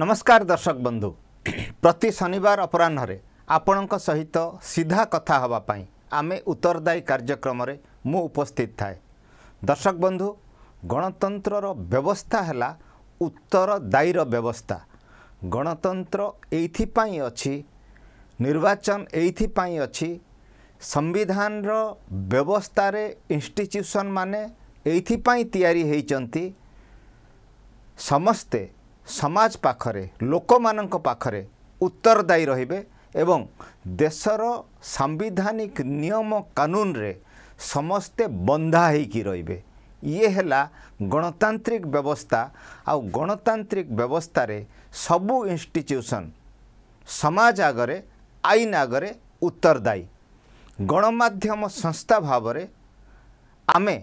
ନମସ୍କାର ଦର୍ଶକ ବନ୍ଧୁ ପ୍ରତି ଶନିବାର ଅପରାହ୍ନରେ ଆପଣଙ୍କ ସହିତ ସିଧା କଥା ହେବା ପାଇଁ ଆମେ ଉତ୍ତରଦାୟୀ କାର୍ଯ୍ୟକ୍ରମରେ ମୁଁ ଉପସ୍ଥିତ ଥାଏ ଦର୍ଶକ ବନ୍ଧୁ ଗଣତନ୍ତ୍ରର ବ୍ୟବସ୍ଥା ହେଲା ଉତ୍ତରଦାୟୀର ବ୍ୟବସ୍ଥା ଗଣତନ୍ତ୍ର ଏଇଥିପାଇଁ ଅଛି ନିର୍ବାଚନ ଏଇଥିପାଇଁ ଅଛି ସମ୍ବିଧାନର ବ୍ୟବସ୍ଥାରେ ଇନଷ୍ଟିଚ୍ୟୁସନ୍ ମାନେ ଏଇଥିପାଇଁ ତିଆରି ହୋଇଛନ୍ତି ସମସ୍ତେ ସମାଜ ପାଖରେ ଲୋକମାନଙ୍କ ପାଖରେ ଉତ୍ତରଦାୟୀ ରହିବେ ଏବଂ ଦେଶର ସାମ୍ବିଧାନିକ ନିୟମ କାନୁନରେ ସମସ୍ତେ ବନ୍ଧା ହୋଇକି ରହିବେ ଇଏ ହେଲା ଗଣତାନ୍ତ୍ରିକ ବ୍ୟବସ୍ଥା ଆଉ ଗଣତାନ୍ତ୍ରିକ ବ୍ୟବସ୍ଥାରେ ସବୁ ଇନଷ୍ଟିଚ୍ୟୁସନ୍ ସମାଜ ଆଗରେ ଆଇନ ଆଗରେ ଉତ୍ତରଦାୟୀ ଗଣମାଧ୍ୟମ ସଂସ୍ଥା ଭାବରେ ଆମେ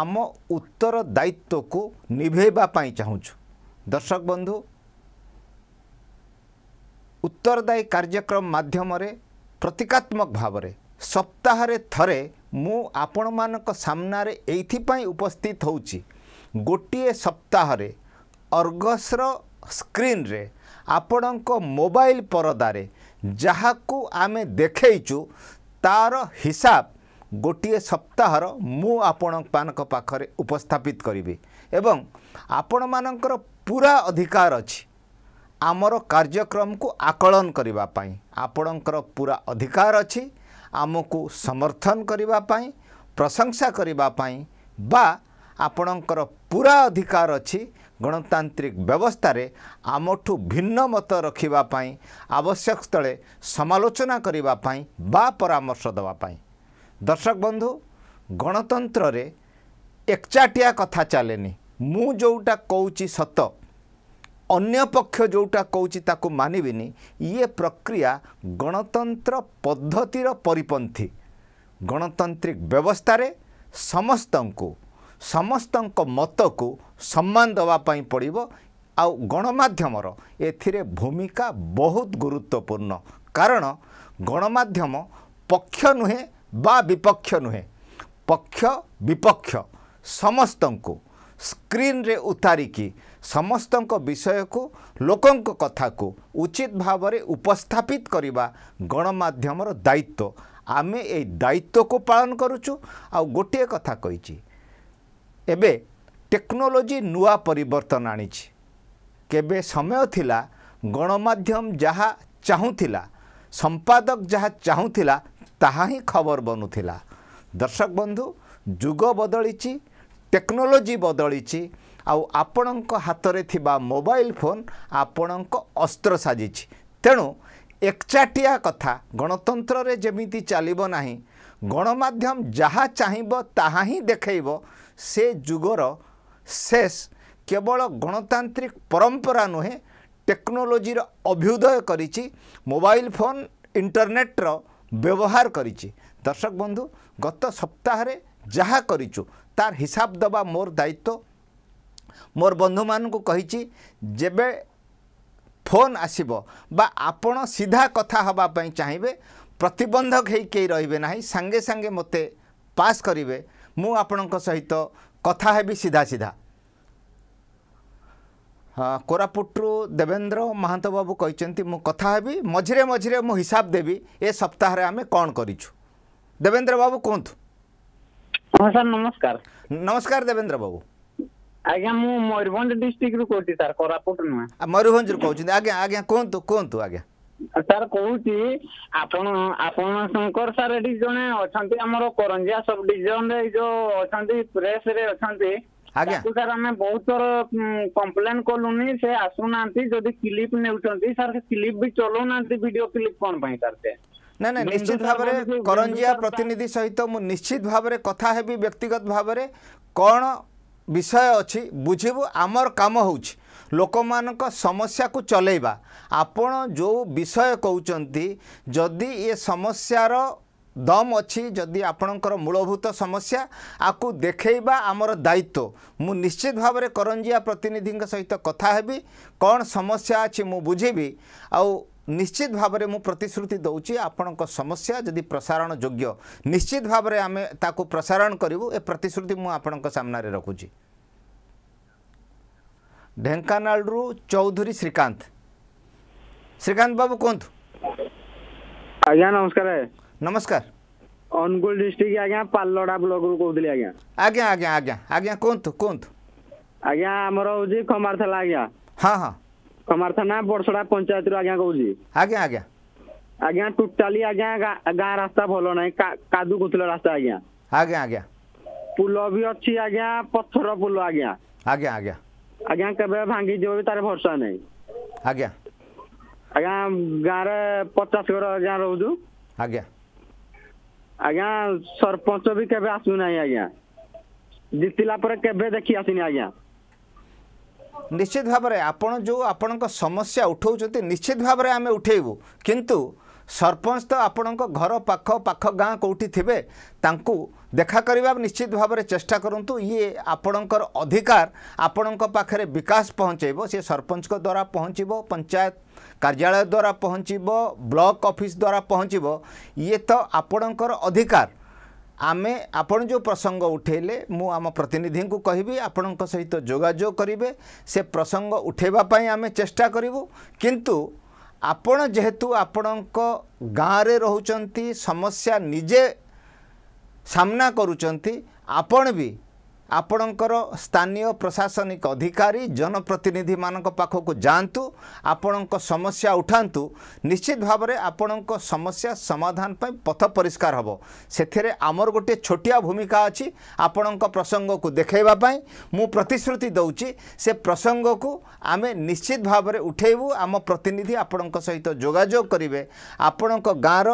ଆମ ଉତ୍ତରଦାୟିତ୍ୱକୁ ନିଭେଇବା ପାଇଁ ଚାହୁଁଛୁ ଦର୍ଶକ ବନ୍ଧୁ ଉତ୍ତରଦାୟୀ କାର୍ଯ୍ୟକ୍ରମ ମାଧ୍ୟମରେ ପ୍ରତୀକାତ୍ମକ ଭାବରେ ସପ୍ତାହରେ ଥରେ ମୁଁ ଆପଣମାନଙ୍କ ସାମ୍ନାରେ ଏଇଥିପାଇଁ ଉପସ୍ଥିତ ହେଉଛି ଗୋଟିଏ ସପ୍ତାହରେ ଅର୍ଗସର ସ୍କ୍ରିନ୍ରେ ଆପଣଙ୍କ ମୋବାଇଲ ପରଦାରେ ଯାହାକୁ ଆମେ ଦେଖେଇଛୁ ତାର ହିସାବ ଗୋଟିଏ ସପ୍ତାହର ମୁଁ ଆପଣମାନଙ୍କ ପାଖରେ ଉପସ୍ଥାପିତ କରିବି ଏବଂ ଆପଣମାନଙ୍କର ପୁରା ଅଧିକାର ଅଛି ଆମର କାର୍ଯ୍ୟକ୍ରମକୁ ଆକଳନ କରିବା ପାଇଁ ଆପଣଙ୍କର ପୁରା ଅଧିକାର ଅଛି ଆମକୁ ସମର୍ଥନ କରିବା ପାଇଁ ପ୍ରଶଂସା କରିବା ପାଇଁ ବା ଆପଣଙ୍କର ପୁରା ଅଧିକାର ଅଛି ଗଣତାନ୍ତ୍ରିକ ବ୍ୟବସ୍ଥାରେ ଆମଠୁ ଭିନ୍ନ ମତ ରଖିବା ପାଇଁ ଆବଶ୍ୟକସ୍ଥଳେ ସମାଲୋଚନା କରିବା ପାଇଁ ବା ପରାମର୍ଶ ଦେବା ପାଇଁ ଦର୍ଶକ ବନ୍ଧୁ ଗଣତନ୍ତ୍ରରେ ଏକଚାଟିଆ କଥା ଚାଲେନି ମୁଁ ଯେଉଁଟା କହୁଛି ସତ ଅନ୍ୟ ପକ୍ଷ ଯେଉଁଟା କହୁଛି ତାକୁ ମାନିବିନି ଇଏ ପ୍ରକ୍ରିୟା ଗଣତନ୍ତ୍ର ପଦ୍ଧତିର ପରିପନ୍ଥୀ ଗଣତାନ୍ତ୍ରିକ ବ୍ୟବସ୍ଥାରେ ସମସ୍ତଙ୍କୁ ସମସ୍ତଙ୍କ ମତକୁ ସମ୍ମାନ ଦେବା ପାଇଁ ପଡ଼ିବ ଆଉ ଗଣମାଧ୍ୟମର ଏଥିରେ ଭୂମିକା ବହୁତ ଗୁରୁତ୍ୱପୂର୍ଣ୍ଣ କାରଣ ଗଣମାଧ୍ୟମ ପକ୍ଷ ନୁହେଁ ବା ବିପକ୍ଷ ନୁହେଁ ପକ୍ଷ ବିପକ୍ଷ ସମସ୍ତଙ୍କୁ ସ୍କ୍ରିନ୍ରେ ଉତାରିକି ସମସ୍ତଙ୍କ ବିଷୟକୁ ଲୋକଙ୍କ କଥାକୁ ଉଚିତ ଭାବରେ ଉପସ୍ଥାପିତ କରିବା ଗଣମାଧ୍ୟମର ଦାୟିତ୍ୱ ଆମେ ଏଇ ଦାୟିତ୍ୱକୁ ପାଳନ କରୁଛୁ ଆଉ ଗୋଟିଏ କଥା କହିଛି ଏବେ ଟେକ୍ନୋଲୋଜି ନୂଆ ପରିବର୍ତ୍ତନ ଆଣିଛି କେବେ ସମୟ ଥିଲା ଗଣମାଧ୍ୟମ ଯାହା ଚାହୁଁଥିଲା ସମ୍ପାଦକ ଯାହା ଚାହୁଁଥିଲା ତାହା ହିଁ ଖବର ବନୁଥିଲା ଦର୍ଶକ ବନ୍ଧୁ ଯୁଗ ବଦଳିଛି ଟେକ୍ନୋଲୋଜି ବଦଳିଛି ଆଉ ଆପଣଙ୍କ ହାତରେ ଥିବା ମୋବାଇଲ ଫୋନ୍ ଆପଣଙ୍କ ଅସ୍ତ୍ର ସାଜିଛି ତେଣୁ ଏକଚାଟିଆ କଥା ଗଣତନ୍ତ୍ରରେ ଯେମିତି ଚାଲିବ ନାହିଁ ଗଣମାଧ୍ୟମ ଯାହା ଚାହିଁବ ତାହା ହିଁ ଦେଖାଇବ ସେ ଯୁଗର ଶେଷ କେବଳ ଗଣତାନ୍ତ୍ରିକ ପରମ୍ପରା ନୁହେଁ ଟେକ୍ନୋଲୋଜିର ଅଭ୍ୟୁଦୟ କରିଛି ମୋବାଇଲ ଫୋନ୍ ଇଣ୍ଟରନେଟ୍ର ବ୍ୟବହାର କରିଛି ଦର୍ଶକ ବନ୍ଧୁ ଗତ ସପ୍ତାହରେ ଯାହା କରିଛୁ ତାର ହିସାବ ଦେବା ମୋର ଦାୟିତ୍ୱ ମୋର ବନ୍ଧୁମାନଙ୍କୁ କହିଛି ଯେବେ ଫୋନ୍ ଆସିବ ବା ଆପଣ ସିଧା କଥା ହେବା ପାଇଁ ଚାହିଁବେ ପ୍ରତିବନ୍ଧକ ହେଇ କେହି ରହିବେ ନାହିଁ ସାଙ୍ଗେ ସାଙ୍ଗେ ମୋତେ ପାସ୍ କରିବେ ମୁଁ ଆପଣଙ୍କ ସହିତ କଥା ହେବି ସିଧା ସିଧା କୋରାପୁଟରୁ ଦେବେନ୍ଦ୍ର ମହାନ୍ତ ବାବୁ କହିଛନ୍ତି ମୁଁ କଥା ହେବି ମଝିରେ ମଝିରେ ମୁଁ ହିସାବ ଦେବି ଏ ସପ୍ତାହରେ ଆମେ କ'ଣ କରିଛୁ ଦେବେନ୍ଦ୍ର ବାବୁ କୁହନ୍ତୁ ହଁ ସାର୍ ନମସ୍କାର ନମସ୍କାର ଦେବେନ୍ଦ୍ର ବାବୁ ଆଜ୍ଞା ମୁଁ ମୟୂରଭଞ୍ଜ ଡିଷ୍ଟ୍ରିକ୍ଟରୁ କହୁଛି ସାର୍ କୋରାପୁଟ ନୁହେଁ ମୟୂରଭଞ୍ଜରୁ କହୁଛନ୍ତି ଆଜ୍ଞା ଆଜ୍ଞା କୁହନ୍ତୁ କୁହନ୍ତୁ ଆଜ୍ଞା ସାର୍ କହୁଛି ଆପଣ ଆପଣ ଶଙ୍କର ସାର୍ ଏଠି ଜଣେ ଅଛନ୍ତି ଆମର କରଞ୍ଜିଆ ସବ୍ ଡିଭିଜନରେ ଯୋଉ ଅଛନ୍ତି ପ୍ରେସରେ ଅଛନ୍ତି ତାକୁ ସାର୍ ଆମେ ବହୁତ ଥର କମ୍ପ୍ଲେନ କଲୁନି ସେ ଆସୁନାହାନ୍ତି ଯଦି କ୍ଲିପ ନେଉଛନ୍ତି ସାର୍ ସେ କ୍ଲିପ ବି ଚଲଉନାହାନ୍ତି ଭିଡିଓ କ୍ଲିପ କଣ ପାଇଁ ସାର୍ ସେ ନାଇଁ ନାଇଁ ନିଶ୍ଚିତ ଭାବରେ କରଞ୍ଜିଆ ପ୍ରତିନିଧି ସହିତ ମୁଁ ନିଶ୍ଚିତ ଭାବରେ କଥା ହେବି ବ୍ୟକ୍ତିଗତ ଭାବରେ କ'ଣ ବିଷୟ ଅଛି ବୁଝିବୁ ଆମର କାମ ହେଉଛି ଲୋକମାନଙ୍କ ସମସ୍ୟାକୁ ଚଲେଇବା ଆପଣ ଯେଉଁ ବିଷୟ କହୁଛନ୍ତି ଯଦି ଏ ସମସ୍ୟାର ଦମ ଅଛି ଯଦି ଆପଣଙ୍କର ମୂଳଭୂତ ସମସ୍ୟା ଆକୁ ଦେଖେଇବା ଆମର ଦାୟିତ୍ୱ ମୁଁ ନିଶ୍ଚିତ ଭାବରେ କରଞ୍ଜିଆ ପ୍ରତିନିଧିଙ୍କ ସହିତ କଥା ହେବି କ'ଣ ସମସ୍ୟା ଅଛି ମୁଁ ବୁଝିବି ଆଉ निश्चित भाव में प्रतिश्रुति दौची आपण समस्या जदि प्रसारण योग्य निश्चित भाव में आम ताकू प्रसारण करूँ ए प्रतिश्रुति मुंपन रखुची ढेकाना चौधरी श्रीकांत श्रीकांत बाबू कहतु आज्ञा नमस्कार नमस्कार अनुगुल डिस्ट्रिक्ट आज्ञा पालड़ा ब्लक रू कौली आज्ञा आज्ञा आज्ञा आज्ञा आज्ञा कहतु आज्ञा आमर हूँ खमार था आज्ञा हाँ हाँ আমার থানা বড়সড়া পঞ্চায়েত রু আজ্ঞা কହୁছি আজ্ঞা আজ্ঞা আজ্ঞা টোটালি আজ্ঞা গাঁ রাস্তা ভালো নাই কাদু কুতুল রাস্তা আজ্ঞা আজ্ঞা আজ্ঞা পুল বি অছি আজ্ঞা পথর পুল আজ্ঞা আজ্ঞা আজ্ঞা আজ্ঞা কেবে ভাঙ্গি যাব তার ভরসা নাই আজ্ঞা আজ্ঞা গাঁরে পଚାଶ ঘର আজ্ঞା ରହୁଛୁ ଆଜ୍ଞା ଆଜ୍ଞା ସରପଞ୍ଚ ବି କେବେ ଆସୁନାହିଁ ଆଜ୍ଞା ଜିତିଲା ପରେ କେବେ ଦେଖି ଆସିନି ଆଜ୍ଞା ନିଶ୍ଚିତ ଭାବରେ ଆପଣ ଯେଉଁ ଆପଣଙ୍କ ସମସ୍ୟା ଉଠାଉଛନ୍ତି ନିଶ୍ଚିତ ଭାବରେ ଆମେ ଉଠାଇବୁ କିନ୍ତୁ ସରପଞ୍ଚ ତ ଆପଣଙ୍କ ଘର ପାଖ ପାଖ ଗାଁ କେଉଁଠି ଥିବେ ତାଙ୍କୁ ଦେଖା କରିବା ନିଶ୍ଚିତ ଭାବରେ ଚେଷ୍ଟା କରନ୍ତୁ ଇଏ ଆପଣଙ୍କର ଅଧିକାର ଆପଣଙ୍କ ପାଖରେ ବିକାଶ ପହଞ୍ଚାଇବ ସିଏ ସରପଞ୍ଚଙ୍କ ଦ୍ୱାରା ପହଞ୍ଚିବ ପଞ୍ଚାୟତ କାର୍ଯ୍ୟାଳୟ ଦ୍ୱାରା ପହଞ୍ଚିବ ବ୍ଲକ୍ ଅଫିସ୍ ଦ୍ୱାରା ପହଞ୍ଚିବ ଇଏ ତ ଆପଣଙ୍କର ଅଧିକାର ଆମେ ଆପଣ ଯେଉଁ ପ୍ରସଙ୍ଗ ଉଠାଇଲେ ମୁଁ ଆମ ପ୍ରତିନିଧିଙ୍କୁ କହିବି ଆପଣଙ୍କ ସହିତ ଯୋଗାଯୋଗ କରିବେ ସେ ପ୍ରସଙ୍ଗ ଉଠାଇବା ପାଇଁ ଆମେ ଚେଷ୍ଟା କରିବୁ କିନ୍ତୁ ଆପଣ ଯେହେତୁ ଆପଣଙ୍କ ଗାଁରେ ରହୁଛନ୍ତି ସମସ୍ୟା ନିଜେ ସାମ୍ନା କରୁଛନ୍ତି ଆପଣ ବି ଆପଣଙ୍କର ସ୍ଥାନୀୟ ପ୍ରଶାସନିକ ଅଧିକାରୀ ଜନପ୍ରତିନିଧିମାନଙ୍କ ପାଖକୁ ଯାଆନ୍ତୁ ଆପଣଙ୍କ ସମସ୍ୟା ଉଠାନ୍ତୁ ନିଶ୍ଚିତ ଭାବରେ ଆପଣଙ୍କ ସମସ୍ୟା ସମାଧାନ ପାଇଁ ପଥ ପରିଷ୍କାର ହେବ ସେଥିରେ ଆମର ଗୋଟିଏ ଛୋଟିଆ ଭୂମିକା ଅଛି ଆପଣଙ୍କ ପ୍ରସଙ୍ଗକୁ ଦେଖାଇବା ପାଇଁ ମୁଁ ପ୍ରତିଶ୍ରୁତି ଦେଉଛି ସେ ପ୍ରସଙ୍ଗକୁ ଆମେ ନିଶ୍ଚିତ ଭାବରେ ଉଠାଇବୁ ଆମ ପ୍ରତିନିଧି ଆପଣଙ୍କ ସହିତ ଯୋଗାଯୋଗ କରିବେ ଆପଣଙ୍କ ଗାଁର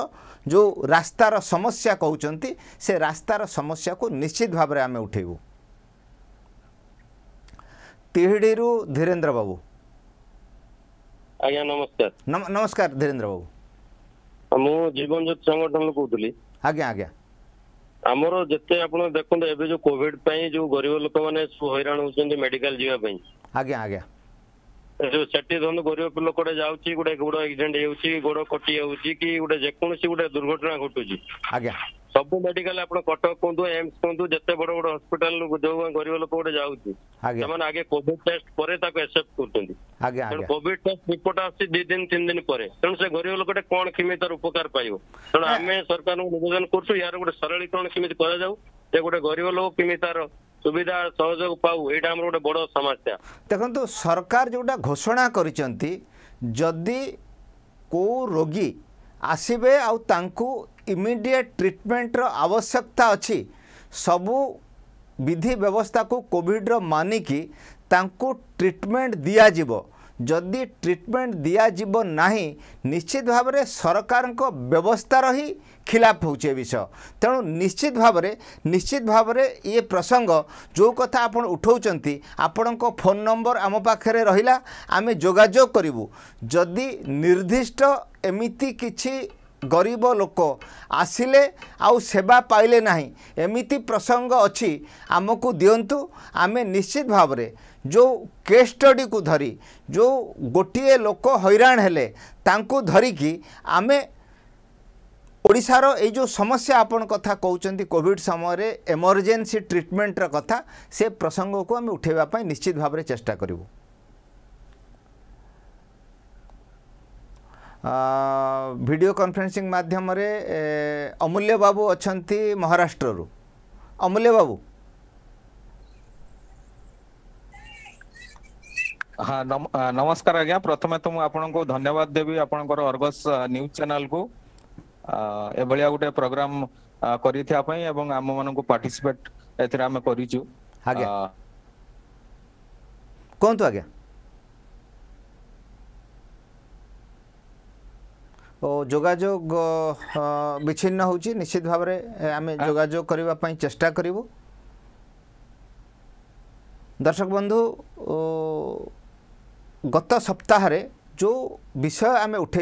ଯେଉଁ ରାସ୍ତାର ସମସ୍ୟା କହୁଛନ୍ତି ସେ ରାସ୍ତାର ସମସ୍ୟାକୁ ନିଶ୍ଚିତ ଭାବରେ ଆମେ ଉଠାଇବୁ ତିହିଡ଼ିରୁ ଧୀରେନ୍ଦ୍ର ବାବୁ ଆଜ୍ଞା ନମସ୍କାର ନମସ୍କାର ଧୀରେନ୍ଦ୍ର ବାବୁ ମୁଁ ଜୀବନ ଜ୍ୟୋତି ସଂଗଠନରୁ କହୁଥିଲି ଆଜ୍ଞା ଆଜ୍ଞା ଆମର ଯେତେ ଆପଣ ଦେଖନ୍ତୁ ଏବେ ଯୋଉ କୋଭିଡ ପାଇଁ ଯୋଉ ଗରିବ ଲୋକମାନେ ହଇରାଣ ହଉଛନ୍ତି ମେଡିକାଲ ଯିବା ପାଇଁ ଆଜ୍ଞା ଆଜ୍ଞା ଯୋଉ ସେଠି ଧରନ୍ତୁ ଗରିବ ଲୋକଟେ ଯାଉଛି ଗୋଟେ ଗୋଡ ଆକ୍ସିଡେଣ୍ଟ ହେଉଛି ଗୋଡ କଟି ଯାଉଛି କି ଗୋଟେ ଯେକୌଣସି ଗୋଟେ ଦୁର୍ଘଟଣା ଘଟୁଛି ଆଜ୍ଞା सब मेडिकल कटक कहु एम्स कहु जिते बड़ बड़ हस्पिटा जो गरीब लोक गोटे जाए कोड टेस्ट पर कोविड टेस्ट रिपोर्ट आई दिन तीन दिन तेणु गरीब लोक कौन किमी तार उपकार पाइब तेणु सरकार को नवेदन कर गोटे सरलीकरण किमी कर गोटे गरीब लोक किमी तार सरकार जो घोषणा करो रोगी ଆସିବେ ଆଉ ତାଙ୍କୁ ଇମିଡ଼ିଏଟ୍ ଟ୍ରିଟମେଣ୍ଟର ଆବଶ୍ୟକତା ଅଛି ସବୁ ବିଧି ବ୍ୟବସ୍ଥାକୁ କୋଭିଡ଼୍ର ମାନିକି ତାଙ୍କୁ ଟ୍ରିଟମେଣ୍ଟ ଦିଆଯିବ ଯଦି ଟ୍ରିଟମେଣ୍ଟ ଦିଆଯିବ ନାହିଁ ନିଶ୍ଚିତ ଭାବରେ ସରକାରଙ୍କ ବ୍ୟବସ୍ଥା ରହି ଖିଲାପ ହେଉଛି ଏ ବିଷୟ ତେଣୁ ନିଶ୍ଚିତ ଭାବରେ ନିଶ୍ଚିତ ଭାବରେ ଇଏ ପ୍ରସଙ୍ଗ ଯେଉଁ କଥା ଆପଣ ଉଠାଉଛନ୍ତି ଆପଣଙ୍କ ଫୋନ୍ ନମ୍ବର ଆମ ପାଖରେ ରହିଲା ଆମେ ଯୋଗାଯୋଗ କରିବୁ ଯଦି ନିର୍ଦ୍ଦିଷ୍ଟ ଏମିତି କିଛି ଗରିବ ଲୋକ ଆସିଲେ ଆଉ ସେବା ପାଇଲେ ନାହିଁ ଏମିତି ପ୍ରସଙ୍ଗ ଅଛି ଆମକୁ ଦିଅନ୍ତୁ ଆମେ ନିଶ୍ଚିତ ଭାବରେ ଯେଉଁ କେସ୍ ଷ୍ଟଡ଼ିକୁ ଧରି ଯେଉଁ ଗୋଟିଏ ଲୋକ ହଇରାଣ ହେଲେ ତାଙ୍କୁ ଧରିକି ଆମେ ଓଡ଼ିଶାର ଏଇ ଯେଉଁ ସମସ୍ୟା ଆପଣ କଥା କହୁଛନ୍ତି କୋଭିଡ଼ ସମୟରେ ଏମର୍ଜେନ୍ସି ଟ୍ରିଟମେଣ୍ଟର କଥା ସେ ପ୍ରସଙ୍ଗକୁ ଆମେ ଉଠାଇବା ପାଇଁ ନିଶ୍ଚିତ ଭାବରେ ଚେଷ୍ଟା କରିବୁ ଭିଡ଼ିଓ କନଫରେନ୍ସିଂ ମାଧ୍ୟମରେ ଅମୂଲ୍ୟ ବାବୁ ଅଛନ୍ତି ମହାରାଷ୍ଟ୍ରରୁ ଅମୂଲ୍ୟ ବାବୁ ହଁ ନମସ୍କାର ଆଜ୍ଞା ପ୍ରଥମେ ତ ମୁଁ ଆପଣଙ୍କୁ ଧନ୍ୟବାଦ ଦେବି ଆପଣଙ୍କର ଅର୍ଗସ୍ ନ୍ୟୁଜ୍ ଚ୍ୟାନେଲ୍କୁ ଏଭଳିଆ ଗୋଟେ ପ୍ରୋଗ୍ରାମ କରିଥିବା ପାଇଁ ଏବଂ ଆମମାନଙ୍କୁ ପାର୍ଟିସିପେଟ ଏଥିରେ ଆମେ କରିଛୁ କୁହନ୍ତୁ ଆଜ୍ଞା ଓ ଯୋଗାଯୋଗ ବିଚ୍ଛିନ୍ନ ହେଉଛି ନିଶ୍ଚିତ ଭାବରେ ଆମେ ଯୋଗାଯୋଗ କରିବା ପାଇଁ ଚେଷ୍ଟା କରିବୁ ଦର୍ଶକ ବନ୍ଧୁ ଗତ ସପ୍ତାହରେ जो विषय आम उठा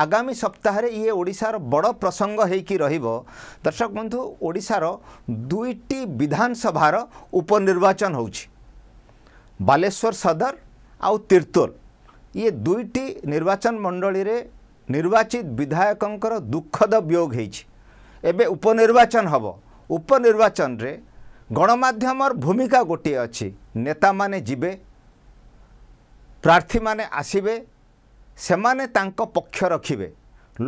आगामी सप्ताह सप्ताहले यिसार बड प्रसङ्ग हैक र दर्शक बन्धु ओडार दुईटी विधानसार उपनिर्वाचन हुन्छ बालेश्वर सदर आउ तिर्तोल ये दुई निर्वाचन मण्डली निर्वाचित विधायक दुखद दुःखद विय उपनिर्वाचन हे उपनिर्वाचन गणमाधम भूमिका गोटि अझ नेता ପ୍ରାର୍ଥୀମାନେ ଆସିବେ ସେମାନେ ତାଙ୍କ ପକ୍ଷ ରଖିବେ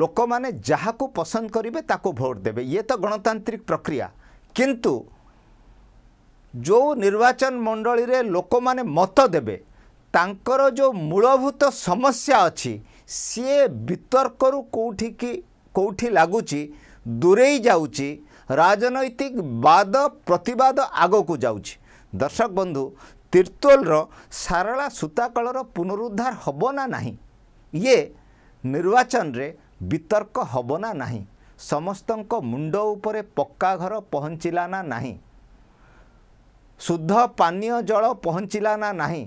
ଲୋକମାନେ ଯାହାକୁ ପସନ୍ଦ କରିବେ ତାକୁ ଭୋଟ ଦେବେ ଇଏ ତ ଗଣତାନ୍ତ୍ରିକ ପ୍ରକ୍ରିୟା କିନ୍ତୁ ଯେଉଁ ନିର୍ବାଚନ ମଣ୍ଡଳୀରେ ଲୋକମାନେ ମତ ଦେବେ ତାଙ୍କର ଯେଉଁ ମୂଳଭୂତ ସମସ୍ୟା ଅଛି ସିଏ ବିତର୍କରୁ କେଉଁଠିକି କେଉଁଠି ଲାଗୁଛି ଦୂରେଇ ଯାଉଛି ରାଜନୈତିକ ବାଦ ପ୍ରତିବାଦ ଆଗକୁ ଯାଉଛି ଦର୍ଶକ ବନ୍ଧୁ ତିର୍ତୋଲର ସାରଳା ସୂତାକଳର ପୁନରୁଦ୍ଧାର ହେବ ନା ନାହିଁ ଇଏ ନିର୍ବାଚନରେ ବିତର୍କ ହେବ ନା ନାହିଁ ସମସ୍ତଙ୍କ ମୁଣ୍ଡ ଉପରେ ପକ୍କା ଘର ପହଞ୍ଚିଲା ନା ନାହିଁ ଶୁଦ୍ଧ ପାନୀୟ ଜଳ ପହଞ୍ଚିଲା ନା ନାହିଁ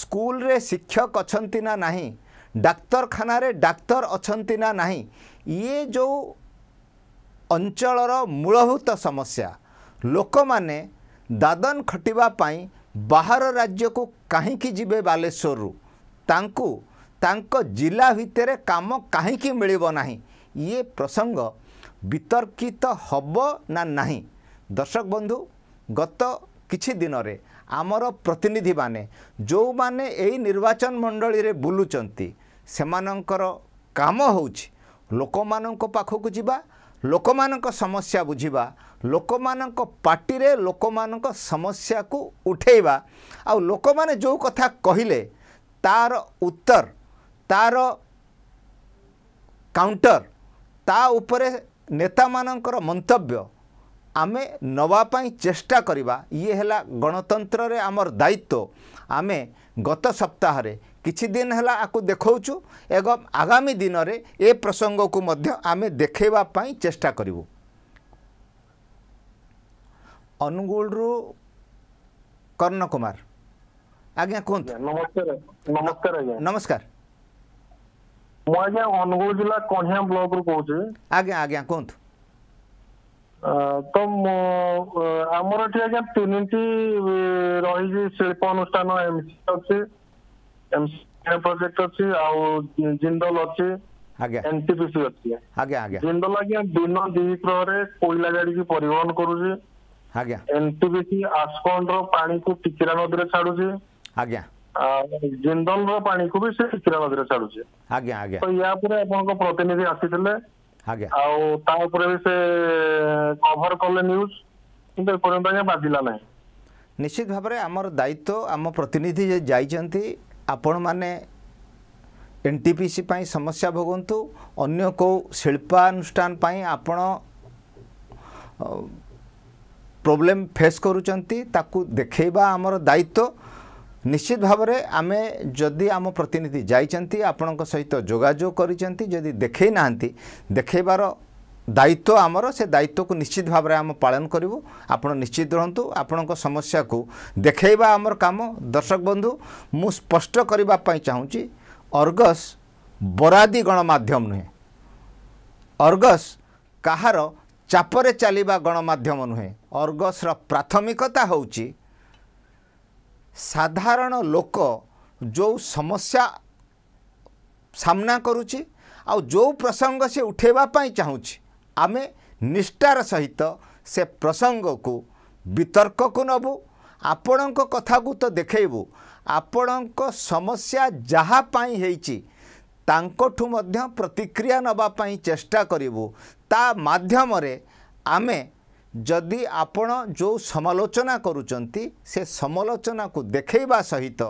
ସ୍କୁଲରେ ଶିକ୍ଷକ ଅଛନ୍ତି ନା ନାହିଁ ଡାକ୍ତରଖାନାରେ ଡାକ୍ତର ଅଛନ୍ତି ନା ନାହିଁ ଇଏ ଯେଉଁ ଅଞ୍ଚଳର ମୂଳଭୂତ ସମସ୍ୟା ଲୋକମାନେ ଦାଦନ ଖଟିବା ପାଇଁ ବାହାର ରାଜ୍ୟକୁ କାହିଁକି ଯିବେ ବାଲେଶ୍ୱରରୁ ତାଙ୍କୁ ତାଙ୍କ ଜିଲ୍ଲା ଭିତରେ କାମ କାହିଁକି ମିଳିବ ନାହିଁ ଇଏ ପ୍ରସଙ୍ଗ ବିତର୍କିତ ହେବ ନା ନାହିଁ ଦର୍ଶକ ବନ୍ଧୁ ଗତ କିଛି ଦିନରେ ଆମର ପ୍ରତିନିଧିମାନେ ଯେଉଁମାନେ ଏହି ନିର୍ବାଚନ ମଣ୍ଡଳୀରେ ବୁଲୁଛନ୍ତି ସେମାନଙ୍କର କାମ ହେଉଛି ଲୋକମାନଙ୍କ ପାଖକୁ ଯିବା ଲୋକମାନଙ୍କ ସମସ୍ୟା ବୁଝିବା ଲୋକମାନଙ୍କ ପାଟିରେ ଲୋକମାନଙ୍କ ସମସ୍ୟାକୁ ଉଠେଇବା ଆଉ ଲୋକମାନେ ଯେଉଁ କଥା କହିଲେ ତାର ଉତ୍ତର ତାର କାଉଣ୍ଟର ତା ଉପରେ ନେତାମାନଙ୍କର ମନ୍ତବ୍ୟ ଆମେ ନେବା ପାଇଁ ଚେଷ୍ଟା କରିବା ଇଏ ହେଲା ଗଣତନ୍ତ୍ରରେ ଆମର ଦାୟିତ୍ୱ ଆମେ ଗତ ସପ୍ତାହରେ କିଛି ଦିନ ହେଲା ଆକୁ ଦେଖାଉଛୁ ଏବଂ ଆଗାମୀ ଦିନରେ ଏ ପ୍ରସଙ୍ଗକୁ ମଧ୍ୟ ଆମେ ଦେଖେଇବା ପାଇଁ ଚେଷ୍ଟା କରିବୁ ଅନୁଗୁଳରୁ କର୍ଣ୍ଣ କୁମାର ଆଜ୍ଞା କୁହନ୍ତୁ ନମସ୍କାର ନମସ୍କାର ଆଜ୍ଞା ନମସ୍କାର ମୁଁ ଆଜ୍ଞା ଅନୁଗୁଳ ଜିଲ୍ଲା କଣ୍ଢିଆ ବ୍ଲକରୁ କହୁଛି ଆଜ୍ଞା ଆଜ୍ଞା କୁହନ୍ତୁ ତ ଆମର ଏଠି ଆଜ୍ଞା ତିନିଟି ରହିଛି ଶିଳ୍ପ ଅନୁଷ୍ଠାନ ଏମସି ଅଛି ଏମସି ପ୍ରୋଜେକ୍ଟ ଅଛି ଆଉ ଜିନ୍ଦଲ ଅଛି ଏନଟିପିସି ଅଛି ଆଜ୍ଞା ଆଜ୍ଞା ଜିନ୍ଦଲ ଆଜ୍ଞା ଦିନ ଦୁଇ ପ୍ରହରେ କୋଇଲା ଗାଡିକି ପରିବହନ କରୁଛି ଆଜ୍ଞା ଏନଟିପିସି ଆସ୍କଣ୍ଡର ପାଣିକୁ ଟିକିରା ନଦୀରେ ଛାଡୁଛି ଆଜ୍ଞା ଜିନ୍ଦଲର ପାଣିକୁ ବି ସେ ଟିକିରା ନଦୀରେ ଛାଡୁଛି ଆଜ୍ଞା ଆଜ୍ଞା ତ ୟା ଉପରେ ଆପଣଙ୍କ ପ୍ରତିନିଧି ଆସିଥିଲେ ଆଜ୍ଞା ଆଉ ତା ଉପରେ ବି ସେ କଭର କଲେ ନ୍ୟୁଜ କିନ୍ତୁ ଏପର୍ଯ୍ୟନ୍ତ ଆଜ୍ଞା ବାଜିଲା ନାହିଁ ନିଶ୍ଚିତ ଭାବରେ ଆମର ଦାୟିତ୍ୱ ଆମ ପ୍ରତିନିଧି ଯାଇଛନ୍ତି ଆପଣମାନେ ଏନ୍ଟିପିସି ପାଇଁ ସମସ୍ୟା ଭୋଗନ୍ତୁ ଅନ୍ୟ କେଉଁ ଶିଳ୍ପାନୁଷ୍ଠାନ ପାଇଁ ଆପଣ ପ୍ରୋବ୍ଲେମ୍ ଫେସ୍ କରୁଛନ୍ତି ତାକୁ ଦେଖେଇବା ଆମର ଦାୟିତ୍ୱ ନିଶ୍ଚିତ ଭାବରେ ଆମେ ଯଦି ଆମ ପ୍ରତିନିଧି ଯାଇଛନ୍ତି ଆପଣଙ୍କ ସହିତ ଯୋଗାଯୋଗ କରିଛନ୍ତି ଯଦି ଦେଖେଇ ନାହାନ୍ତି ଦେଖେଇବାର ଦାୟିତ୍ୱ ଆମର ସେ ଦାୟିତ୍ୱକୁ ନିଶ୍ଚିତ ଭାବରେ ଆମେ ପାଳନ କରିବୁ ଆପଣ ନିଶ୍ଚିତ ରୁହନ୍ତୁ ଆପଣଙ୍କ ସମସ୍ୟାକୁ ଦେଖେଇବା ଆମର କାମ ଦର୍ଶକ ବନ୍ଧୁ ମୁଁ ସ୍ପଷ୍ଟ କରିବା ପାଇଁ ଚାହୁଁଛି ଅର୍ଗସ ବରାଦି ଗଣମାଧ୍ୟମ ନୁହେଁ ଅର୍ଗସ କାହାର ଚାପରେ ଚାଲିବା ଗଣମାଧ୍ୟମ ନୁହେଁ ଅର୍ଗସର ପ୍ରାଥମିକତା ହେଉଛି ସାଧାରଣ ଲୋକ ଯେଉଁ ସମସ୍ୟା ସାମ୍ନା କରୁଛି ଆଉ ଯେଉଁ ପ୍ରସଙ୍ଗ ସେ ଉଠାଇବା ପାଇଁ ଚାହୁଁଛି ଆମେ ନିଷ୍ଠାର ସହିତ ସେ ପ୍ରସଙ୍ଗକୁ ବିତର୍କକୁ ନେବୁ ଆପଣଙ୍କ କଥାକୁ ତ ଦେଖାଇବୁ ଆପଣଙ୍କ ସମସ୍ୟା ଯାହା ପାଇଁ ହେଇଛି ତାଙ୍କଠୁ ମଧ୍ୟ ପ୍ରତିକ୍ରିୟା ନେବା ପାଇଁ ଚେଷ୍ଟା କରିବୁ ତା ମାଧ୍ୟମରେ ଆମେ ଯଦି ଆପଣ ଯେଉଁ ସମାଲୋଚନା କରୁଛନ୍ତି ସେ ସମାଲୋଚନାକୁ ଦେଖେଇବା ସହିତ